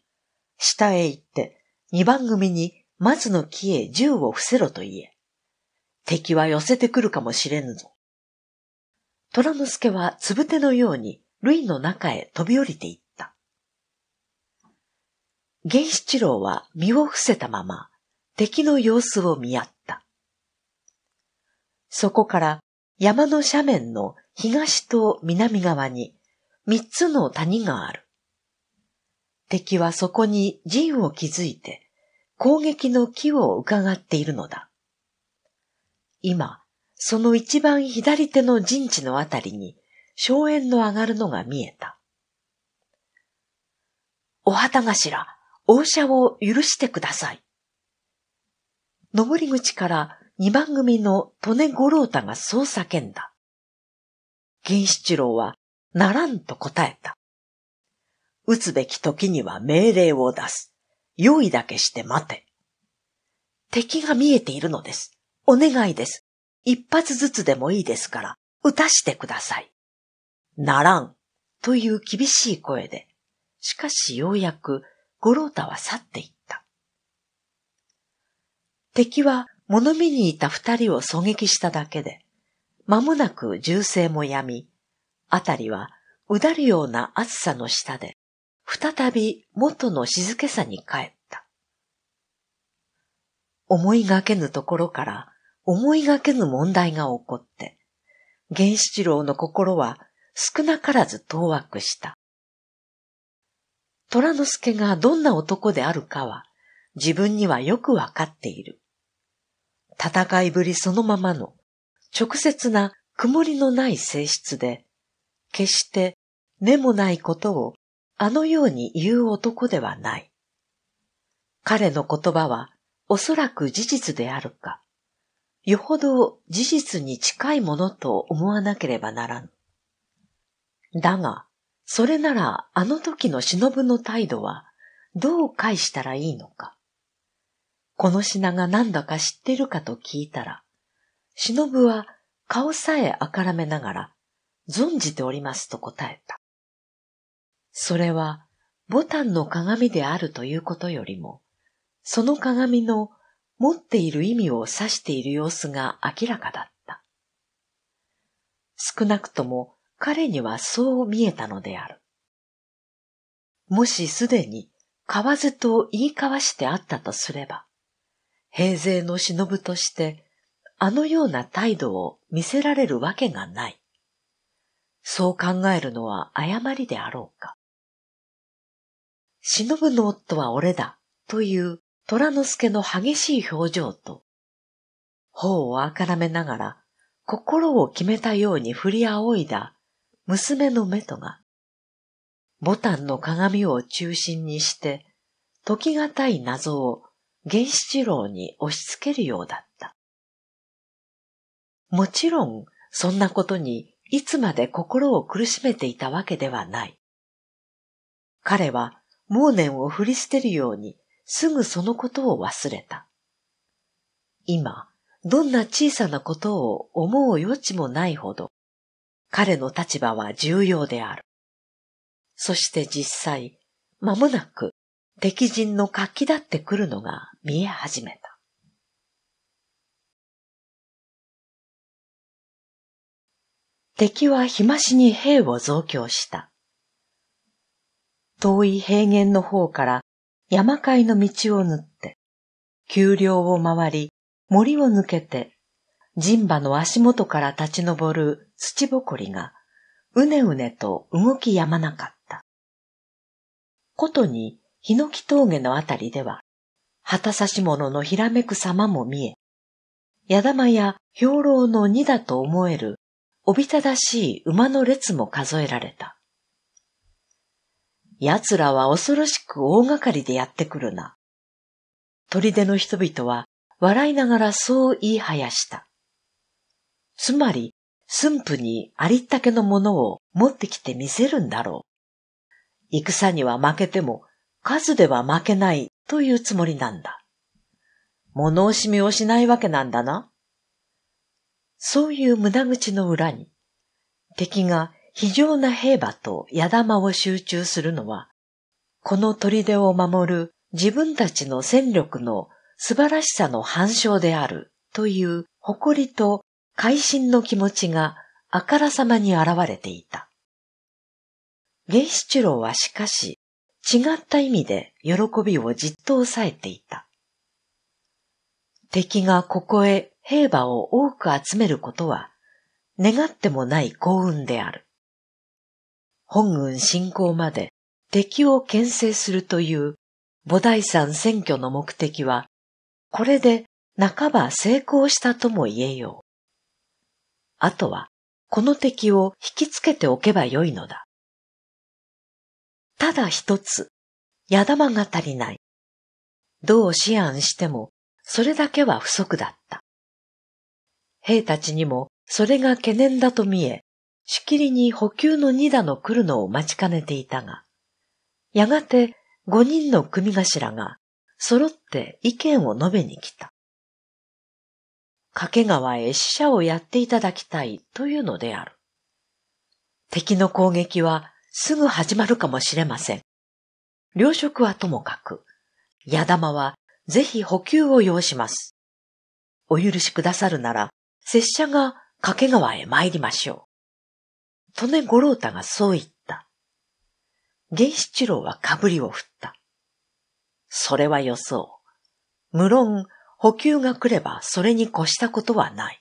下へ行って二番組に松の木へ銃を伏せろと言え、敵は寄せてくるかもしれぬぞ。虎之助はつぶてのように類の中へ飛び降りていった。源七郎は身を伏せたまま敵の様子を見合った。そこから山の斜面の東と南側に三つの谷がある。敵はそこに陣を築いて攻撃の木を伺っているのだ。今、その一番左手の陣地のあたりに荘園の上がるのが見えた。お旗頭、王者を許してください。登り口から二番組の利根五郎太がそう叫んだ。銀七郎は、ならんと答えた。打つべき時には命令を出す。用意だけして待て。敵が見えているのです。お願いです。一発ずつでもいいですから、打たしてください。ならん、という厳しい声で、しかしようやく、五郎太は去っていった。敵は物見にいた二人を狙撃しただけで、間もなく銃声もやみ、あたりはうだるような暑さの下で再び元の静けさに帰った。思いがけぬところから思いがけぬ問題が起こって、源七郎の心は少なからず当惑した。虎之助がどんな男であるかは自分にはよくわかっている。戦いぶりそのままの直接な曇りのない性質で、決して根もないことをあのように言う男ではない。彼の言葉はおそらく事実であるか、よほど事実に近いものと思わなければならぬ。だが、それならあの時の忍の態度はどう返したらいいのか。この品が何だか知ってるかと聞いたら、忍は顔さえあからめながら、存じておりますと答えた。それはボタンの鏡であるということよりも、その鏡の持っている意味を指している様子が明らかだった。少なくとも彼にはそう見えたのである。もしすでに買わずと言い交わしてあったとすれば、平勢の忍としてあのような態度を見せられるわけがない。そう考えるのは誤りであろうか。忍ぶの夫は俺だ、という虎之助の激しい表情と、頬をあからめながら、心を決めたように振り仰いだ娘の目とが、ボタンの鏡を中心にして、解き難い謎を源七郎に押し付けるようだった。もちろん、そんなことにいつまで心を苦しめていたわけではない。彼は盲念を振り捨てるようにすぐそのことを忘れた。今、どんな小さなことを思う余地もないほど、彼の立場は重要である。そして実際、間もなく敵陣の活気だってくるのが見え始めた。敵は日増しに兵を増強した。遠い平原の方から山海の道を縫って、丘陵を回り、森を抜けて、人馬の足元から立ち上る土ぼこりが、うねうねと動きやまなかった。ことに、ヒノキ峠のあたりでは、旗差し物のひらめく様も見え、矢玉や兵糧の二だと思える、おびただしい馬の列も数えられた。奴らは恐ろしく大掛かりでやってくるな。砦の人々は笑いながらそう言いはやした。つまり、駿府にありったけのものを持ってきてみせるんだろう。戦には負けても数では負けないというつもりなんだ。物惜しみをしないわけなんだな。そういう無駄口の裏に、敵が非常な兵馬と矢玉を集中するのは、この砦を守る自分たちの戦力の素晴らしさの反証であるという誇りと会心の気持ちがあからさまに現れていた。原七郎はしかし違った意味で喜びをじっと抑えていた。敵がここへ兵馬を多く集めることは願ってもない幸運である。本軍侵攻まで敵を牽制するという菩提山選挙の目的は、これで半ば成功したとも言えよう。あとは、この敵を引きつけておけばよいのだ。ただ一つ、矢玉が足りない。どう思案しても、それだけは不足だった。兵たちにもそれが懸念だと見え、しきりに補給の二打の来るのを待ちかねていたが、やがて五人の組頭が揃って意見を述べに来た。掛川へ死者をやっていただきたいというのである。敵の攻撃はすぐ始まるかもしれません。糧食はともかく、矢玉はぜひ補給を要します。お許しくださるなら、拙者が掛川へ参りましょう。利根五郎太がそう言った。源七郎はかぶりを振った。それは予想。無論、補給が来ればそれに越したことはない。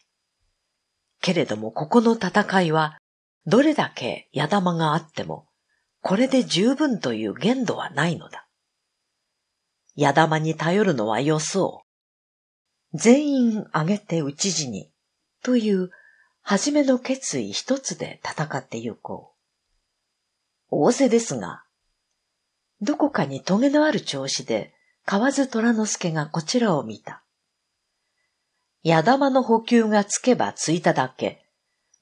けれどもここの戦いは、どれだけ矢玉があっても、これで十分という限度はないのだ。矢玉に頼るのは予想。全員挙げて討ち死にという初めの決意一つで戦って行こう。大勢ですが、どこかに棘のある調子で、河津虎之助がこちらを見た。矢玉の補給がつけばついただけ、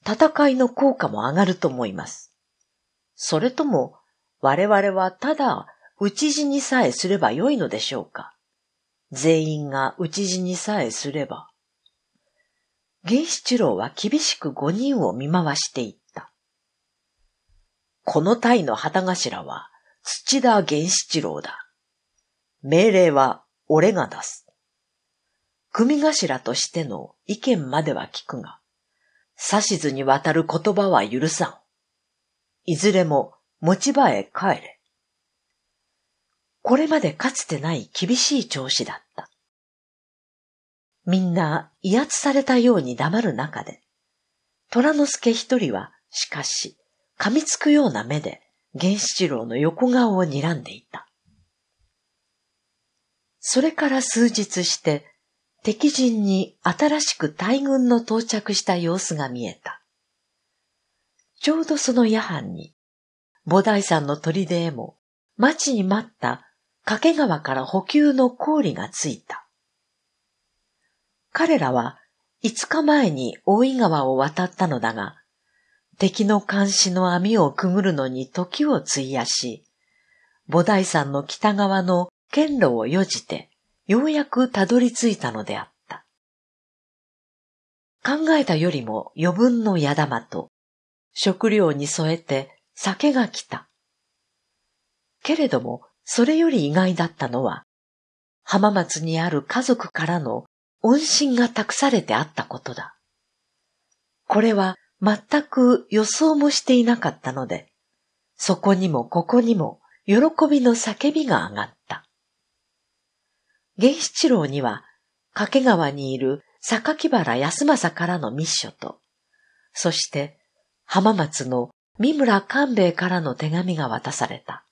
戦いの効果も上がると思います。それとも、我々はただ討ち死にさえすればよいのでしょうか全員が討ち死にさえすれば。源七郎は厳しく五人を見回していった。この隊の旗頭は土田源七郎だ。命令は俺が出す。組頭としての意見までは聞くが、指図にわたる言葉は許さん。いずれも持ち場へ帰れ。これまでかつてない厳しい調子だった。みんな威圧されたように黙る中で、虎之助一人は、しかし、噛みつくような目で、源七郎の横顔を睨んでいた。それから数日して、敵陣に新しく大軍の到着した様子が見えた。ちょうどその夜半に、菩提山の砦へも、待ちに待った掛川から補給の氷がついた。彼らは5日前に大井川を渡ったのだが、敵の監視の網をくぐるのに時を費やし、菩提山の北側の剣路をよじて、ようやくたどり着いたのであった。考えたよりも余分の矢玉と、食料に添えて酒が来た。けれども、それより意外だったのは、浜松にある家族からの恩信が託されてあったことだ。これは全く予想もしていなかったので、そこにもここにも喜びの叫びが上がった。源七郎には、掛川にいる榊原康政からの密書と、そして浜松の三村官兵衛からの手紙が渡された。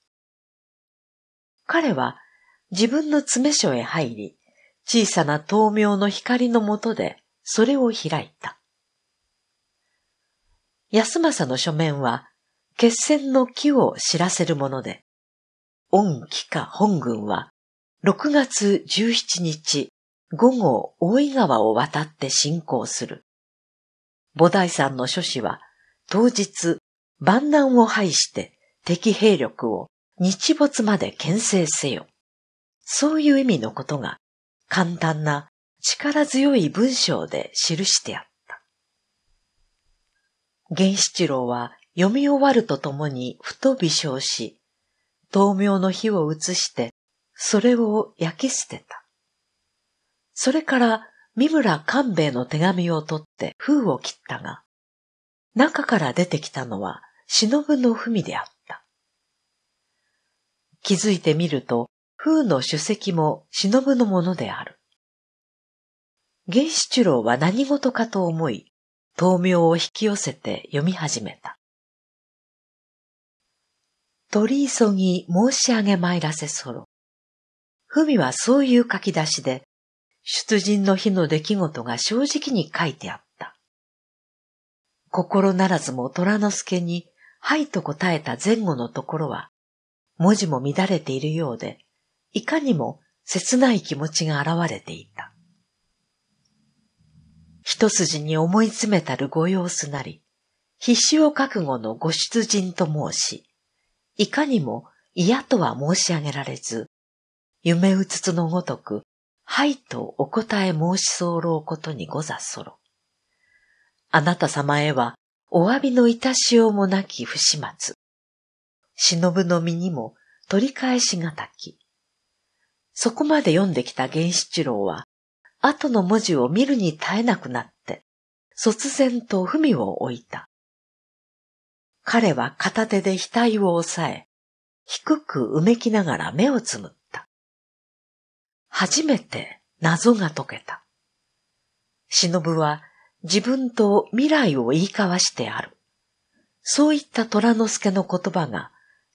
彼は自分の詰め所へ入り、小さな灯明の光のもとでそれを開いた。安政の書面は決戦の木を知らせるもので、恩紀か本軍は6月17日午後大井川を渡って進行する。菩提山の書士は当日万難を排して敵兵力を日没まで牽制せよ。そういう意味のことが簡単な力強い文章で記してあった。源七郎は読み終わるとともにふと微笑し、豆苗の火を移して、それを焼き捨てた。それから三村官兵衛の手紙を取って封を切ったが、中から出てきたのは忍の文であった。気づいてみると、風の主席も忍ぶのものである。原始中郎は何事かと思い、豆苗を引き寄せて読み始めた。取り急ぎ申し上げ参らせそろ。文はそういう書き出しで、出陣の日の出来事が正直に書いてあった。心ならずも虎之助に、はいと答えた前後のところは、文字も乱れているようで、いかにも切ない気持ちが現れていた。一筋に思い詰めたるご様子なり、必死を覚悟のご出陣と申し、いかにも嫌とは申し上げられず、夢うつつのごとく、はいとお答え申し候うことにござそろ。あなた様へは、お詫びのいたしようもなき不始末。忍の身にも取り返しがたき、そこまで読んできた源七郎は、後の文字を見るに耐えなくなって、卒然と文を置いた。彼は片手で額を押さえ、低くうめきながら目をつむった。初めて謎が解けた。忍は自分と未来を言い交わしてある。そういった虎之助の言葉が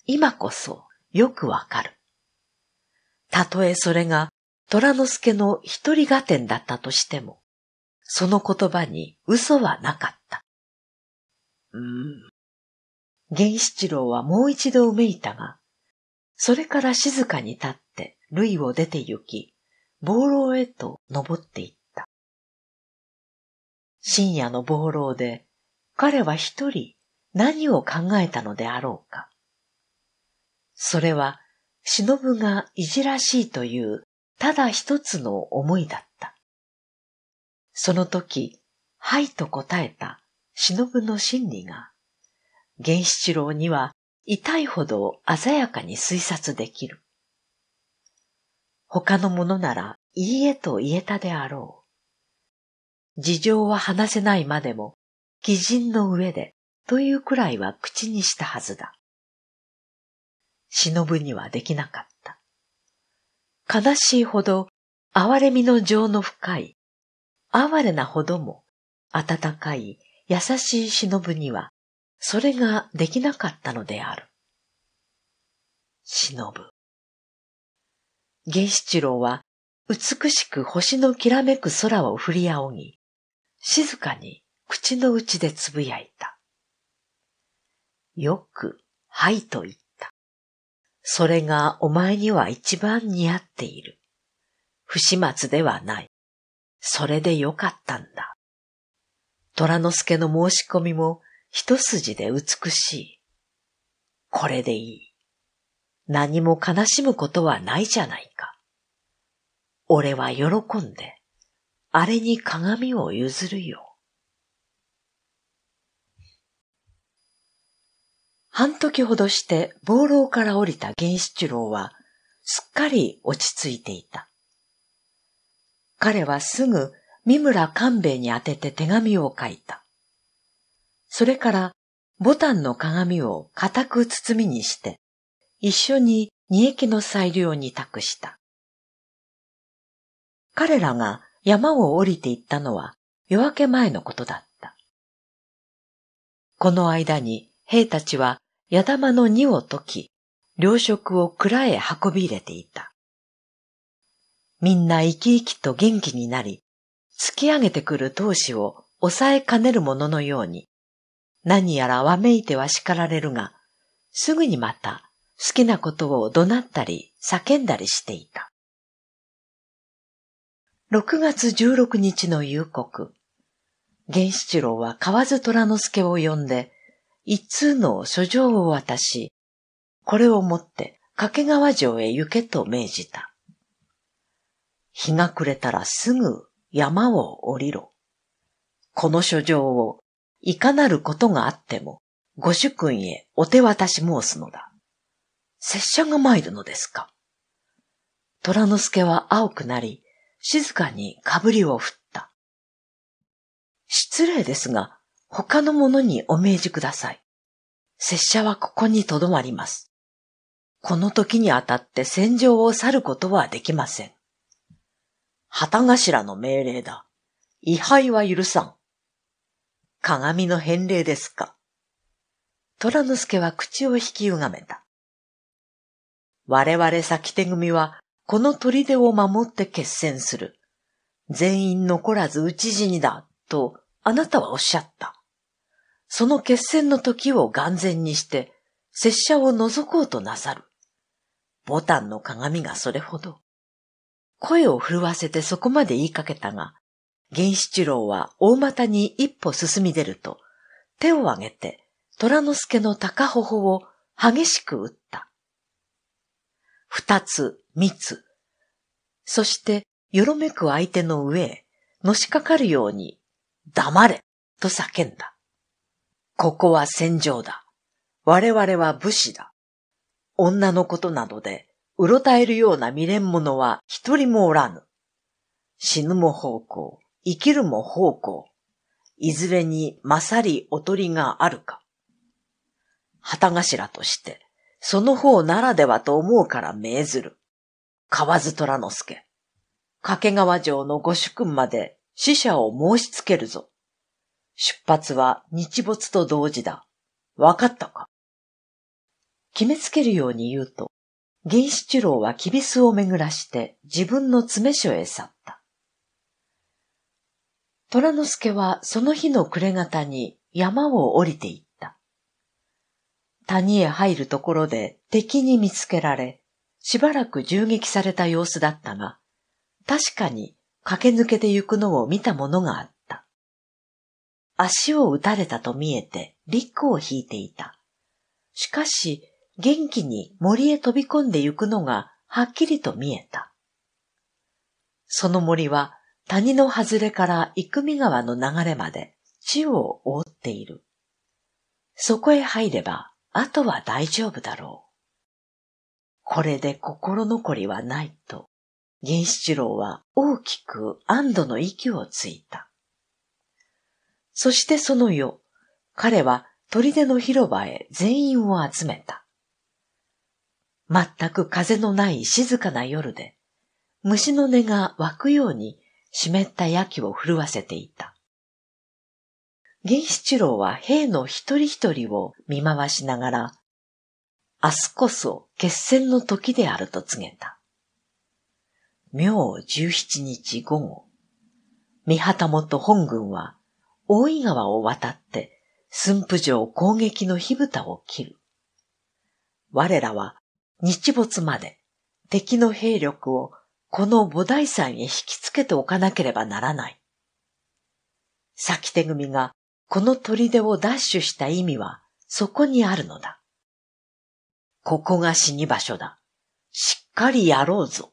今こそよくわかる。たとえそれが虎之助の一人合点だったとしても、その言葉に嘘はなかった。うーん。源七郎はもう一度うめいたが、それから静かに立って類を出て行き、暴楼へと登っていった。深夜の暴楼で彼は一人何を考えたのであろうか。それは忍がいじらしいというただ一つの思いだった。その時、はいと答えた忍の心理が、源七郎には痛いほど鮮やかに推察できる。他のものならいいえと言えたであろう。事情は話せないまでも、鬼人の上でというくらいは口にしたはずだ。忍ぶにはできなかった。悲しいほど、哀れみの情の深い、哀れなほども、温かい、優しい忍ぶには、それができなかったのである。忍ぶ。源七郎は、美しく星のきらめく空を振り仰ぎ、静かに口の内でつぶやいた。よく、はいと言った。それがお前には一番似合っている。不始末ではない。それでよかったんだ。虎之助の申し込みも一筋で美しい。これでいい。何も悲しむことはないじゃないか。俺は喜んで、あれに鏡を譲るよ。半時ほどして暴楼から降りた源七郎は、すっかり落ち着いていた。彼はすぐ三村官兵衛に宛てて手紙を書いた。それから、ボタンの鏡を固く包みにして、一緒に二液の裁量に託した。彼らが山を降りていったのは夜明け前のことだった。この間に兵たちは矢玉の荷を解き、糧食を蔵へ運び入れていた。みんな生き生きと元気になり、突き上げてくる闘志を抑えかねるもののように、何やらわめいては叱られるが、すぐにまた好きなことを怒鳴ったり叫んだりしていた。6月16日の夕刻、源七郎は河津虎之助を呼んで、一通の書状を渡し、これを持って掛川城へ行けと命じた。日が暮れたらすぐ山を降りろ。この書状をいかなることがあってもご主君へお手渡し申すのだ。拙者が参るのですか。虎之助は青くなり、静かにかぶりを振った。失礼ですが、他の者にお命じください。拙者はここに留まります。この時にあたって戦場を去ることはできません。旗頭の命令だ。位牌は許さん。鏡の返礼ですか。虎之助は口を引きゆがめた。我々先手組はこの砦を守って決戦する。全員残らず討ち死にだ、とあなたはおっしゃった。その決戦の時を眼前にして、拙者を覗こうとなさる。ボタンの鏡がそれほど。声を震わせてそこまで言いかけたが、源七郎は大股に一歩進み出ると、手を挙げて、虎之助の高頬を激しく打った。二つ、三つ。そして、よろめく相手の上へ、のしかかるように、黙れと叫んだ。ここは戦場だ。我々は武士だ。女のことなどで、うろたえるような未練者は一人もおらぬ。死ぬも方向、生きるも方向、いずれに勝りとりがあるか。旗頭として、その方ならではと思うから命ずる。河津虎之助。掛川城の御主君まで死者を申し付けるぞ。出発は日没と同時だ。わかったか決めつけるように言うと、原始中郎はキビスを巡らして自分の詰め所へ去った。虎之助はその日の暮れ方に山を降りていった。谷へ入るところで敵に見つけられ、しばらく銃撃された様子だったが、確かに駆け抜けて行くのを見たものがあった。足を打たれたと見えてリックを引いていた。しかし、元気に森へ飛び込んで行くのがはっきりと見えた。その森は谷の外れから生見川の流れまで地を覆っている。そこへ入れば、あとは大丈夫だろう。これで心残りはないと、源七郎は大きく安堵の息をついた。そしてその夜、彼は砦の広場へ全員を集めた。全く風のない静かな夜で、虫の音が湧くように湿った焼きを震わせていた。源七郎は兵の一人一人を見回しながら、明日こそ決戦の時であると告げた。明十七日午後、三旗本本軍は大井川を渡って、駿府城攻撃の火蓋を切る。我らは日没まで敵の兵力をこの菩提山へ引きつけておかなければならない。先手組がこの砦を奪取した意味はそこにあるのだ。ここが死に場所だ。しっかりやろうぞ。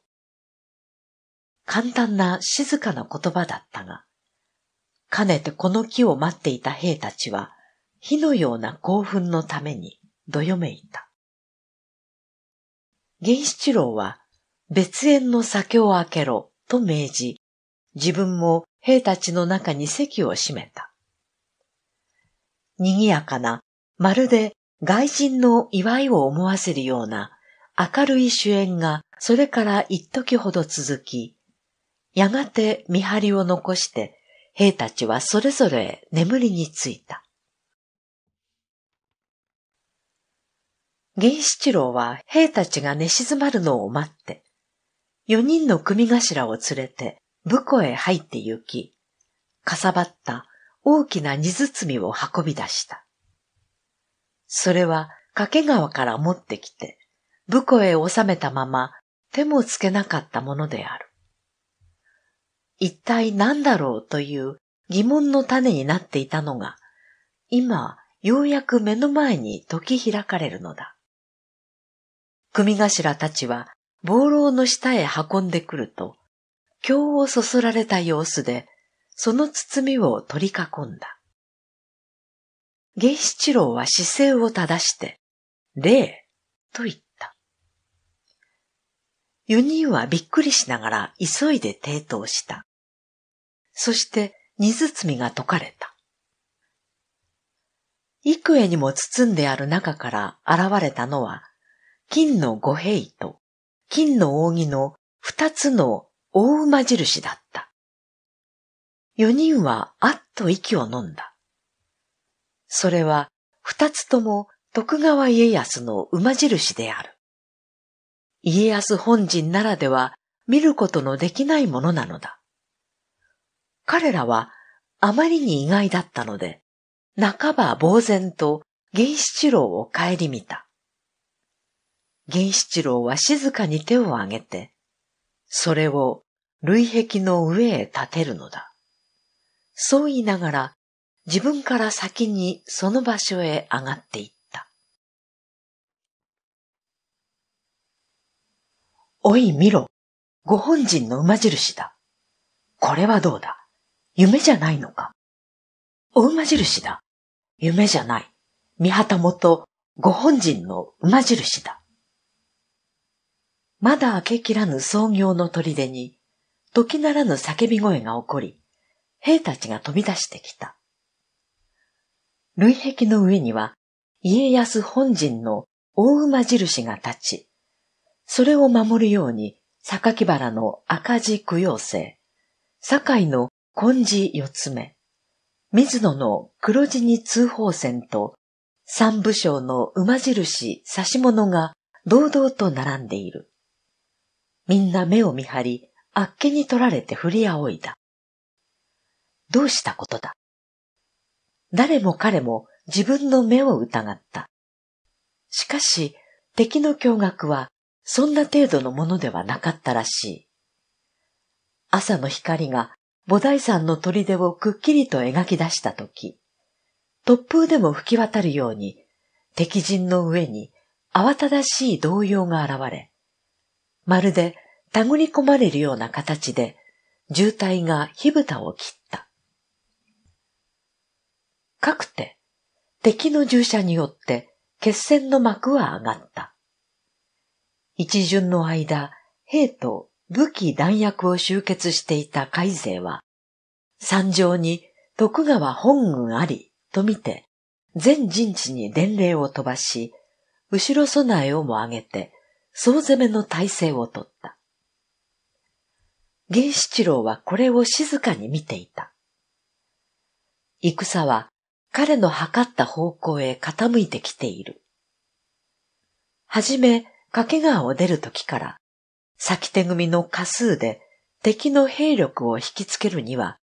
簡単な静かな言葉だったが、かねてこの木を待っていた兵たちは、火のような興奮のためにどよめいた。源七郎は、別園の酒を開けろと命じ、自分も兵たちの中に席を閉めた。賑やかな、まるで外人の祝いを思わせるような明るい主演がそれから一時ほど続き、やがて見張りを残して兵たちはそれぞれ眠りについた。源七郎は兵たちが寝静まるのを待って、四人の組頭を連れて武庫へ入って行き、かさばった大きな荷包みを運び出した。それは掛川から持ってきて、武庫へ収めたまま手もつけなかったものである。一体何だろうという疑問の種になっていたのが、今、ようやく目の前に解き開かれるのだ。組頭たちは、暴浪の下へ運んでくると、経をそそられた様子で、その包みを取り囲んだ。源七郎は姿勢を正して、礼と言った。四人はびっくりしながら急いで抵当した。そして荷包みが解かれた。幾重にも包んである中から現れたのは、金の五兵と金の扇の二つの大馬印だった。四人はあっと息を飲んだ。それは二つとも徳川家康の馬印である。家康本人ならでは見ることのできないものなのだ。彼らはあまりに意外だったので、半ば呆然と源七郎を顧みた。源七郎は静かに手を挙げて、それを類壁の上へ立てるのだ。そう言いながら自分から先にその場所へ上がっていった。おい見ろ。ご本人の馬印だ。これはどうだ夢じゃないのかお馬印だ。夢じゃない。三旗元、ご本人の馬印だ。まだ明けきらぬ創業の砦に、時ならぬ叫び声が起こり、兵たちが飛び出してきた。類壁の上には、家康本陣の大馬印が立ち、それを守るように、榊原の赤字供養生、堺の根字四つ目、水野の黒字に通報戦と、三部将の馬印指物が堂々と並んでいる。みんな目を見張り、あっけに取られて振り仰いだ。どうしたことだ誰も彼も自分の目を疑った。しかし、敵の驚愕はそんな程度のものではなかったらしい。朝の光が菩提山の砦をくっきりと描き出したとき、突風でも吹き渡るように、敵陣の上に慌ただしい動揺が現れ、まるで手繰り込まれるような形で、渋滞が火蓋を切った。かくて、敵の従者によって決戦の幕は上がった。一巡の間、兵と武器弾薬を集結していた海勢は、山上に徳川本軍ありと見て、全陣地に伝令を飛ばし、後ろ備えをも上げて、総攻めの体制をとった。源七郎はこれを静かに見ていた。戦は彼の測った方向へ傾いてきている。はじめ、掛川を出る時から、先手組の過数で敵の兵力を引きつけるには、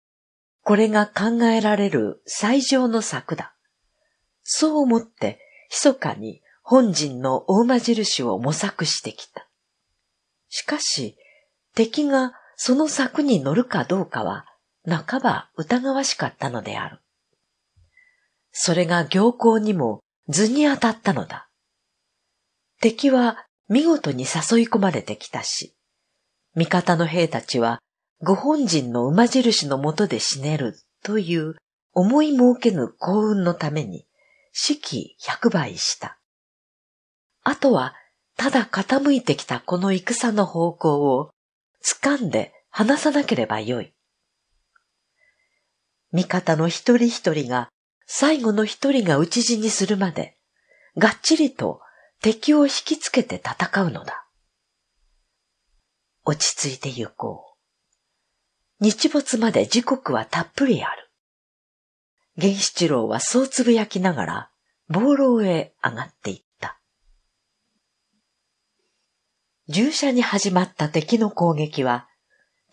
これが考えられる最上の策だ。そう思って、密かに本陣の大間印を模索してきた。しかし、敵がその策に乗るかどうかは、半ば疑わしかったのである。それが行行にも図に当たったのだ。敵は見事に誘い込まれてきたし、味方の兵たちは、ご本人の馬印のもとで死ねるという思いもけぬ幸運のために、四季百倍した。あとは、ただ傾いてきたこの戦の方向を、掴んで離さなければよい。味方の一人一人が、最後の一人が討ち死にするまで、がっちりと敵を引きつけて戦うのだ。落ち着いて行こう。日没まで時刻はたっぷりある。源七郎はそうつぶやきながら、暴楼へ上がっていった。従者に始まった敵の攻撃は、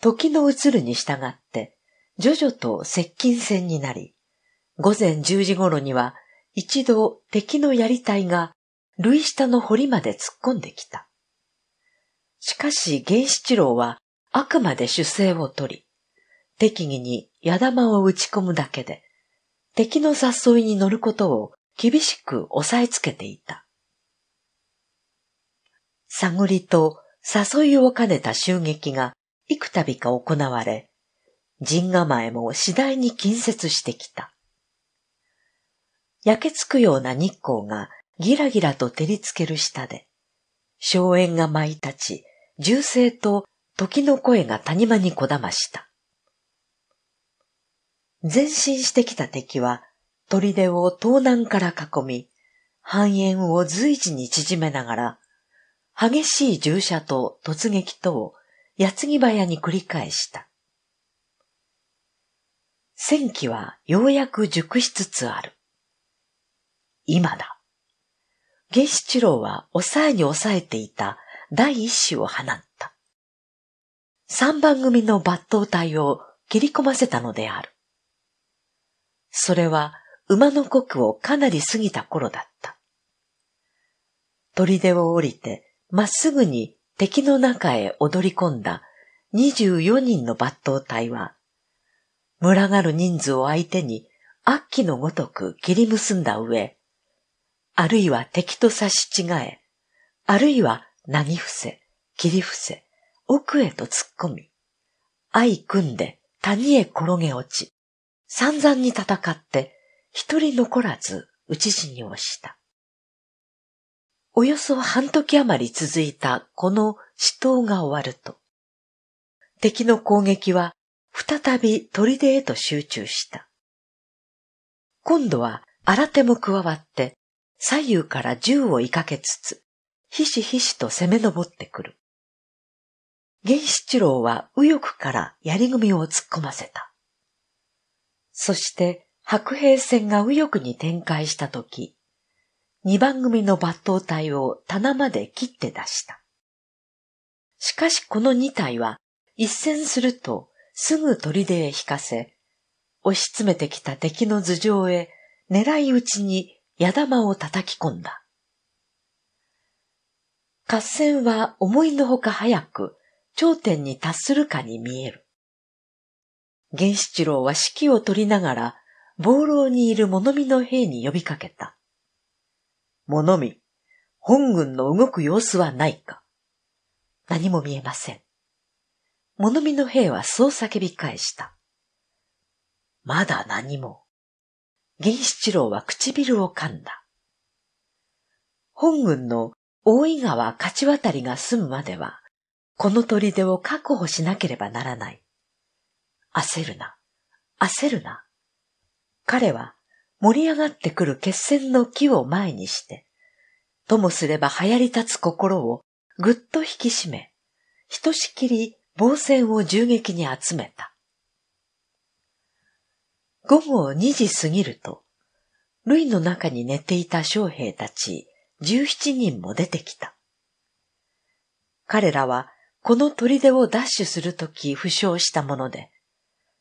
時の移るに従って、徐々と接近戦になり、午前十時頃には一度敵のやり隊が類下の堀まで突っ込んできた。しかし源七郎はあくまで主勢を取り、適宜に矢玉を打ち込むだけで、敵の誘いに乗ることを厳しく押さえつけていた。探りと誘いを兼ねた襲撃が幾度か行われ、陣構えも次第に近接してきた。焼けつくような日光がギラギラと照りつける下で、荘園が舞い立ち、銃声と時の声が谷間にこだました。前進してきた敵は、砦を東南から囲み、半円を随時に縮めながら、激しい銃射と突撃とを矢継ぎ早に繰り返した。戦機はようやく熟しつつある。今だ。下七郎は抑えに抑えていた第一子を放った。三番組の抜刀隊を切り込ませたのである。それは馬の国をかなり過ぎた頃だった。砦を降りてまっすぐに敵の中へ踊り込んだ24人の抜刀隊は、群がる人数を相手に悪鬼のごとく切り結んだ上、あるいは敵と差し違え、あるいはなぎ伏せ、切り伏せ、奥へと突っ込み、愛組んで谷へ転げ落ち、散々に戦って一人残らず討ち死にをした。およそ半時余り続いたこの死闘が終わると、敵の攻撃は再び砦へと集中した。今度は新手も加わって左右から銃を追いかけつつ、ひしひしと攻め上ってくる。源七郎は右翼から槍組を突っ込ませた。そして白兵戦が右翼に展開したとき、二番組の抜刀隊を棚まで切って出した。しかしこの二体は一戦するとすぐ砦へ引かせ、押し詰めてきた敵の頭上へ狙い撃ちに矢玉を叩き込んだ。合戦は思いのほか早く頂点に達するかに見える。源七郎は指揮を取りながら、暴浪にいる物見の兵に呼びかけた。物見、本軍の動く様子はないか。何も見えません。物見の兵はそう叫び返した。まだ何も。銀七郎は唇を噛んだ。本軍の大井川勝渡りが済むまでは、この砦を確保しなければならない。焦るな、焦るな。彼は盛り上がってくる決戦の木を前にして、ともすれば流行り立つ心をぐっと引き締め、ひとしきり防戦を銃撃に集めた。午後2時過ぎると、ルイの中に寝ていた将兵たち17人も出てきた。彼らはこの砦を奪取するとき負傷したもので、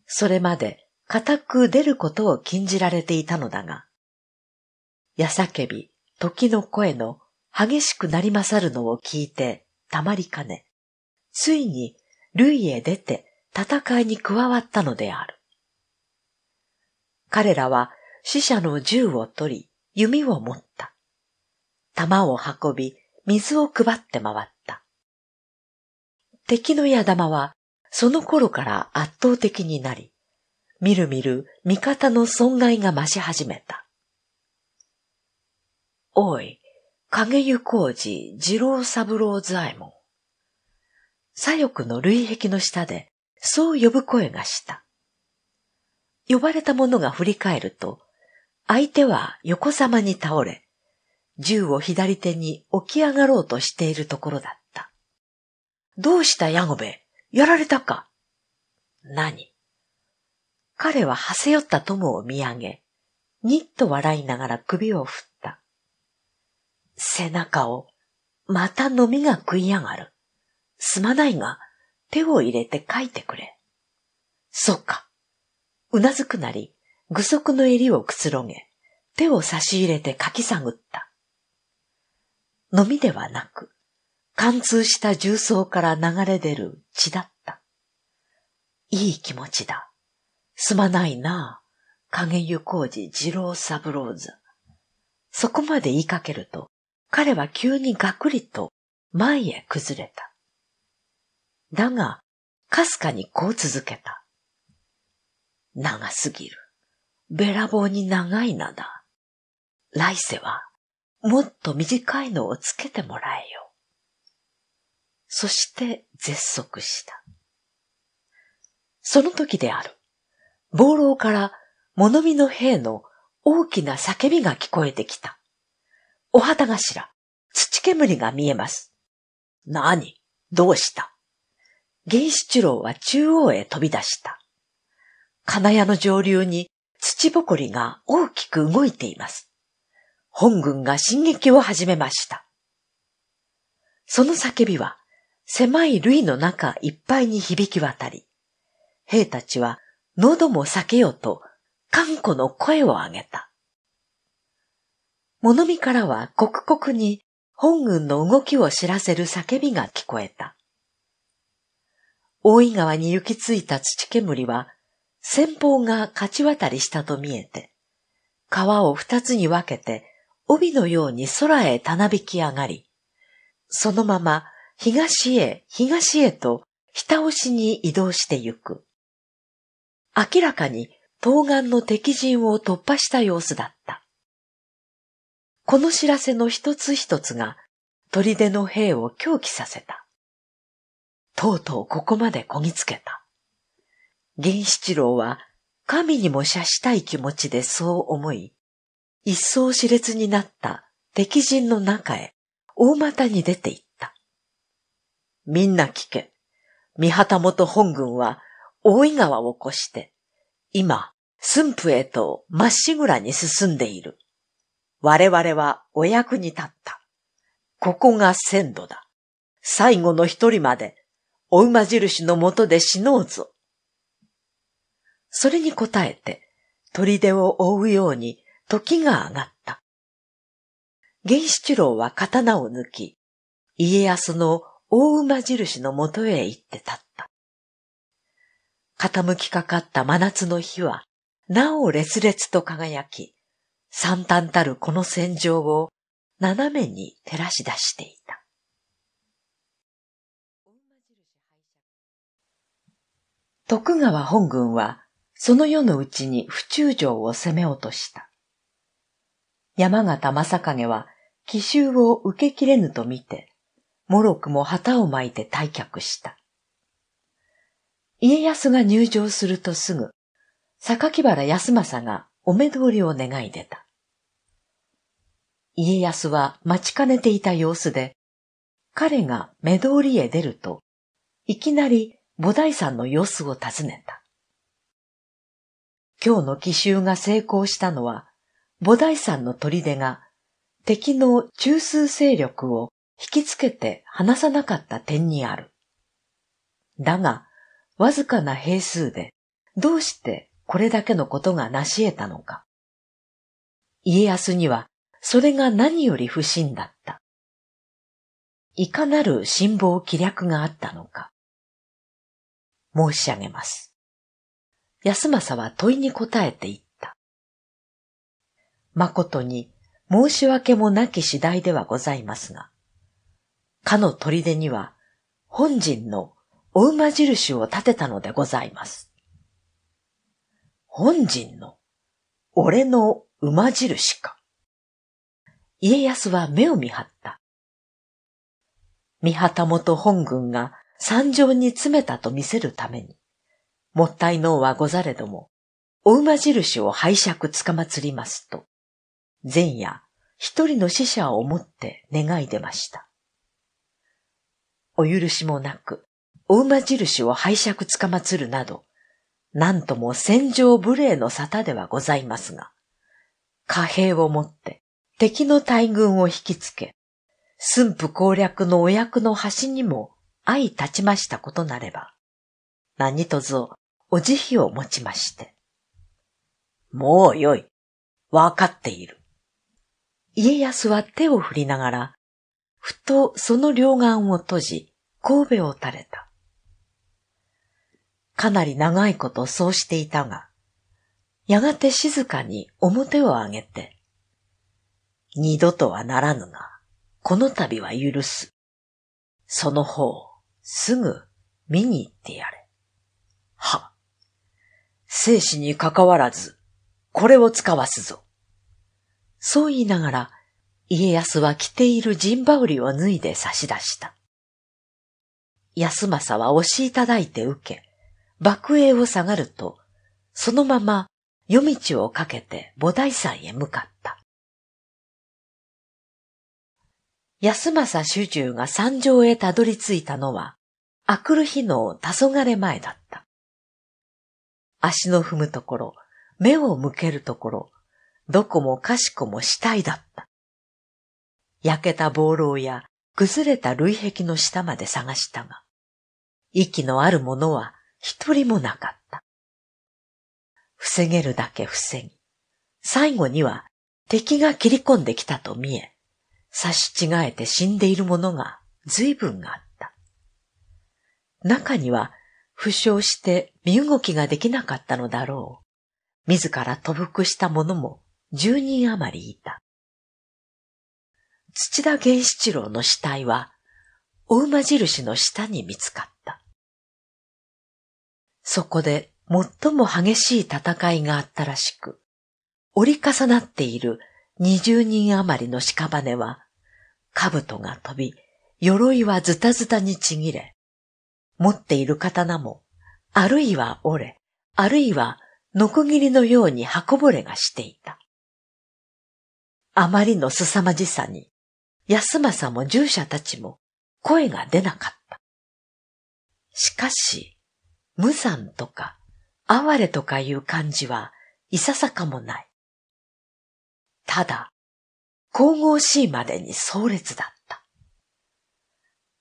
それまで固く出ることを禁じられていたのだが、やさけび、時の声の激しくなりまさるのを聞いてたまりかね、ついにルイへ出て戦いに加わったのである。彼らは死者の銃を取り、弓を持った。弾を運び、水を配って回った。敵の矢玉は、その頃から圧倒的になり、みるみる味方の損害が増し始めた。おい、影湯工事二郎三郎左衛門。左翼の類壁の下で、そう呼ぶ声がした。呼ばれた者が振り返ると、相手は横様に倒れ、銃を左手に起き上がろうとしているところだった。どうしたヤゴベやられたか何彼ははせよった友を見上げ、にっと笑いながら首を振った。背中を、また飲みが食い上がる。すまないが、手を入れて書いてくれ。そうか。うなずくなり、具足の襟をくつろげ、手を差し入れてかき探った。のみではなく、貫通した重曹から流れ出る血だった。いい気持ちだ。すまないな影湯小路二郎三郎図。そこまで言いかけると、彼は急にガクリと前へ崩れた。だが、かすかにこう続けた。長すぎる。べらぼうに長い名だ。来世はもっと短いのをつけてもらえよ。そして絶足した。その時である。暴老から物見の兵の大きな叫びが聞こえてきた。お旗頭、土煙が見えます。何どうした原始中郎は中央へ飛び出した。金谷の上流に土ぼこりが大きく動いています。本軍が進撃を始めました。その叫びは狭い類の中いっぱいに響き渡り、兵たちは喉も避けようと頑固の声を上げた。物見からは刻々に本軍の動きを知らせる叫びが聞こえた。大井川に行き着いた土煙は先方が勝ち渡りしたと見えて、川を二つに分けて帯のように空へたなびき上がり、そのまま東へ東へと日押しに移動してゆく。明らかに東岸の敵陣を突破した様子だった。この知らせの一つ一つが砦の兵を狂気させた。とうとうここまでこぎつけた。銀七郎は神にも謝したい気持ちでそう思い、一層熾烈になった敵陣の中へ大股に出て行った。みんな聞け。三旗本本軍は大井川を越して、今、駿府へとまっしぐらに進んでいる。我々はお役に立った。ここが鮮度だ。最後の一人まで、お馬印のもとで死のうぞ。それに応えて、砦を覆うように時が上がった。源七郎は刀を抜き、家康の大馬印のもとへ行って立った。傾きかかった真夏の日は、なお烈烈と輝き、惨憺たるこの戦場を斜めに照らし出していた。徳川本軍はその夜のうちに府中城を攻め落とした。山形正景は奇襲を受けきれぬと見て、もろくも旗を巻いて退却した。家康が入城するとすぐ、榊原康政がお目通りを願い出た。家康は待ちかねていた様子で、彼が目通りへ出ると、いきなり菩提山の様子を尋ねた。今日の奇襲が成功したのは、菩提山の砦が敵の中枢勢力を引きつけて離さなかった点にある。だが、わずかな兵数で、どうしてこれだけのことが成し得たのか。家康には、それが何より不審だった。いかなる辛抱気略があったのか。申し上げます。安政は問いに答えて言った。誠に申し訳もなき次第ではございますが、かの砦には本陣のお馬印を立てたのでございます。本陣の俺の馬印か。家康は目を見張った。三旗本本軍が山上に詰めたと見せるために、もったいのうはござれども、お馬印を拝借つかまつりますと、前夜、一人の死者を思って願い出ました。お許しもなく、お馬印を拝借つかまつるなど、なんとも戦場無礼の沙汰ではございますが、貨幣を持って敵の大軍を引きつけ、駿府攻略のお役の端にも相立ちましたことなれば、何とぞお慈悲を持ちまして。もうよい。わかっている。家康は手を振りながら、ふとその両眼を閉じ、神戸を垂れた。かなり長いことそうしていたが、やがて静かに表を上げて、二度とはならぬが、この度は許す。その方、すぐ見に行ってやれ。は。生死に関わらず、これを使わすぞ。そう言いながら、家康は着ている陣羽織を脱いで差し出した。安政は押しいただいて受け、幕営を下がると、そのまま夜道をかけて菩提山へ向かった。安政主従が山上へたどり着いたのは、明くる日の黄昏前だった。足の踏むところ、目を向けるところ、どこもかしこも死体だった。焼けた暴楼や崩れた累壁の下まで探したが、息のあるものは一人もなかった。防げるだけ防ぎ、最後には敵が切り込んできたと見え、刺し違えて死んでいるものが随分あった。中には負傷して身動きができなかったのだろう。自ら飛伏した者も十人余りいた。土田源七郎の死体は、お馬印の下に見つかった。そこで最も激しい戦いがあったらしく、折り重なっている二十人余りの屍は、兜が飛び、鎧はズタズタにちぎれ、持っている刀も、あるいは折れ、あるいはノコギリのように刃ぼれがしていた。あまりの凄まじさに、安政も従者たちも声が出なかった。しかし、無惨とか、哀れとかいう感じはいささかもない。ただ、神々しいまでに壮烈だっ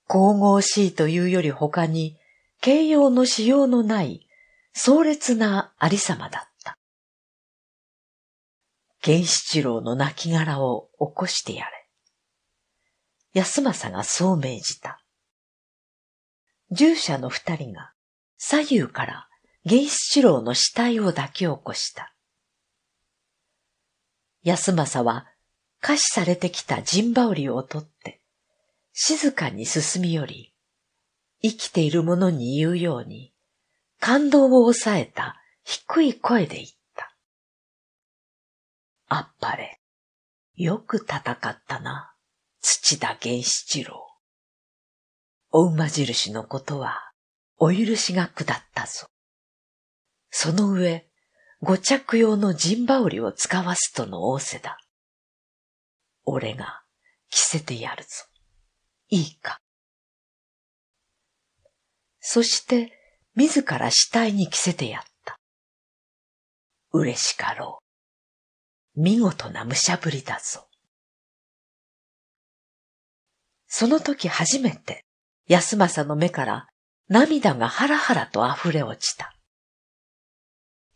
神々しいというより他に、形容のしようのない壮烈なありさまだった。源七郎の亡きを起こしてやれ。安政がそう命じた。従者の二人が左右から源七郎の死体を抱き起こした。安政は可視されてきた陣羽織を取って、静かに進み寄り、生きている者に言うように、感動を抑えた低い声で言った。あっぱれ、よく戦ったな、土田源七郎。お馬印のことは、お許しが下ったぞ。その上、ご着用の陣羽織を使わすとの仰せだ。俺が着せてやるぞ。いいか。そして自ら死体に着せてやった。嬉しかろう。見事な武者ぶりだぞ。その時初めて安政の目から涙がハラハラと溢れ落ちた。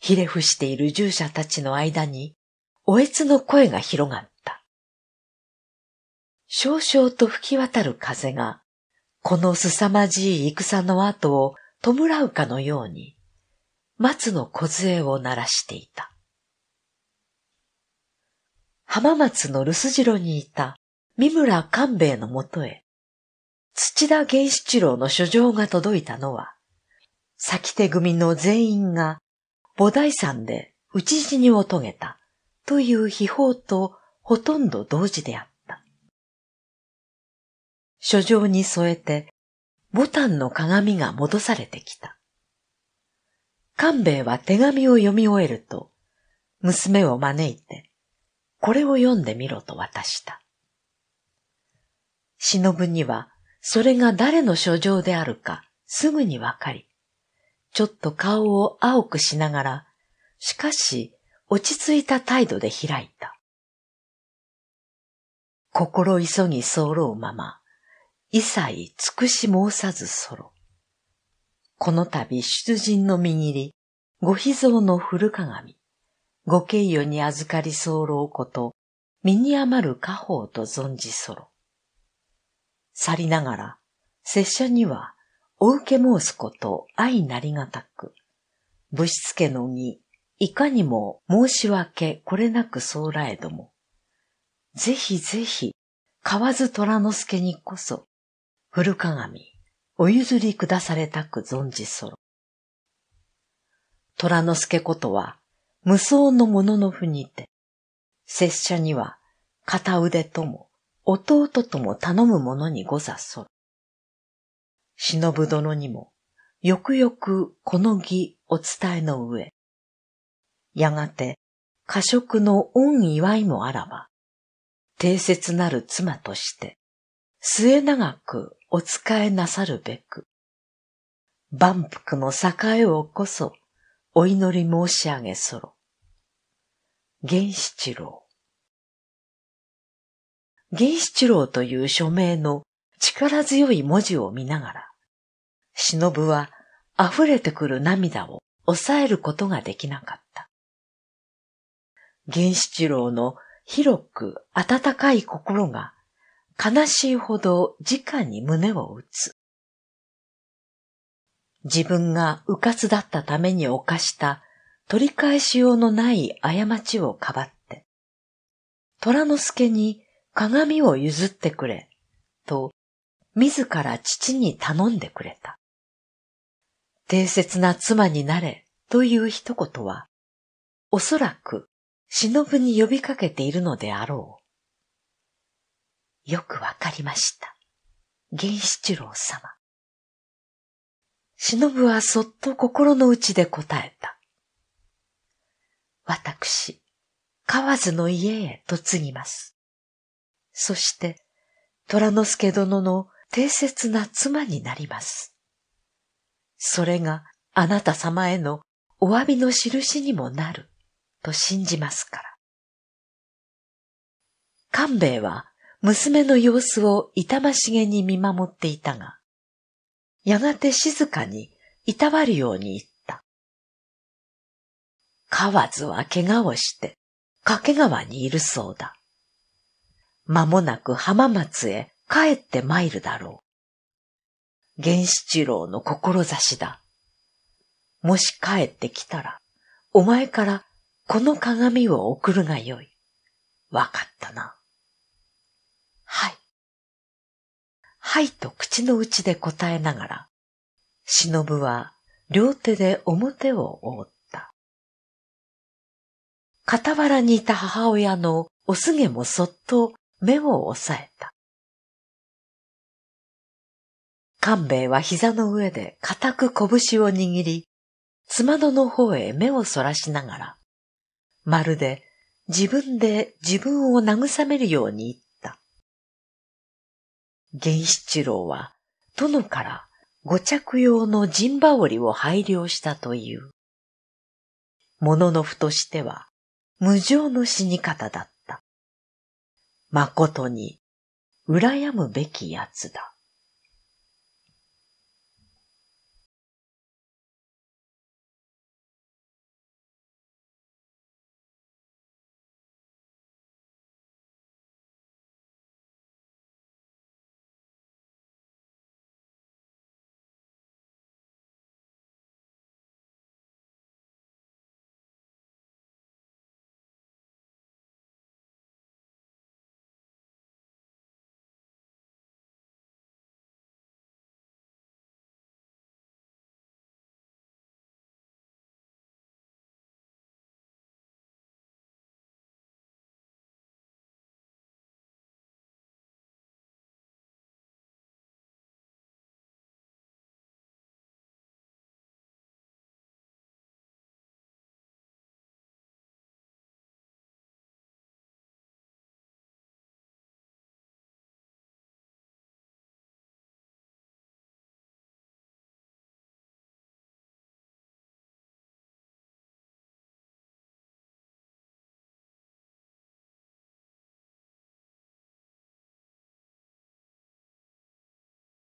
ひれ伏している従者たちの間に、おえつの声が広がった。少々と吹き渡る風が、この凄まじい戦の後を弔うかのように、松の梢を鳴らしていた。浜松の留守城にいた三村官兵衛のもとへ、土田源七郎の書状が届いたのは、先手組の全員が菩提山で討ち死にを遂げたという秘宝とほとんど同時であった。書状に添えて、ボタンの鏡が戻されてきた。官兵衛は手紙を読み終えると、娘を招いて、これを読んでみろと渡した。忍には、それが誰の書状であるかすぐにわかり、ちょっと顔を青くしながら、しかし落ち着いた態度で開いた。心急ぎ候うまま、一切尽くし申さずそろ。この度出陣の見切り、ご秘蔵の古鏡、ご敬意に預かり候こと、身に余る家宝と存じそろ。去りながら、拙者には、お受け申すこと相なりがたく、物質家けのに、いかにも申し訳これなくそうらえども、ぜひぜひ、河津虎之助にこそ、古鏡、お譲り下されたく存じそろ。虎之助ことは、無双の者のふにて、拙者には、片腕とも、弟とも頼む者にござそろ。忍ぶ殿にも、よくよくこの儀お伝えの上、やがて、過食の恩祝いもあらば、定説なる妻として、末永くお仕えなさるべく、万福の栄えをこそお祈り申し上げそろ。源七郎源七郎という署名の力強い文字を見ながら、忍は溢れてくる涙を抑えることができなかった。源七郎の広く温かい心が悲しいほど直に胸を打つ。自分が迂闊だったために犯した取り返しようのない過ちをかばって、虎之助に鏡を譲ってくれ、と自ら父に頼んでくれた。定説な妻になれという一言は、おそらく忍に呼びかけているのであろう。よくわかりました。源七郎様。忍はそっと心の内で答えた。私、河津の家へ嫁ぎます。そして、虎之助殿の定説な妻になります。それがあなた様へのお詫びの印にもなると信じますから。官兵衛は娘の様子を痛ましげに見守っていたが、やがて静かにいたわるように言った。河津は怪我をして掛川にいるそうだ。間もなく浜松へ帰って参るだろう。源七郎の志だ。もし帰ってきたら、お前からこの鏡を送るがよい。わかったな。はい。はいと口の内で答えながら、忍は両手で表を覆った。傍らにいた母親のおすげもそっと目を押さえた。官兵衛は膝の上で固く拳を握り、つまどの方へ目をそらしながら、まるで自分で自分を慰めるように言っ源七郎は、殿から五着用の陣羽織を拝領したという。もののふとしては、無情の死に方だった。誠に、羨むべきやつだ。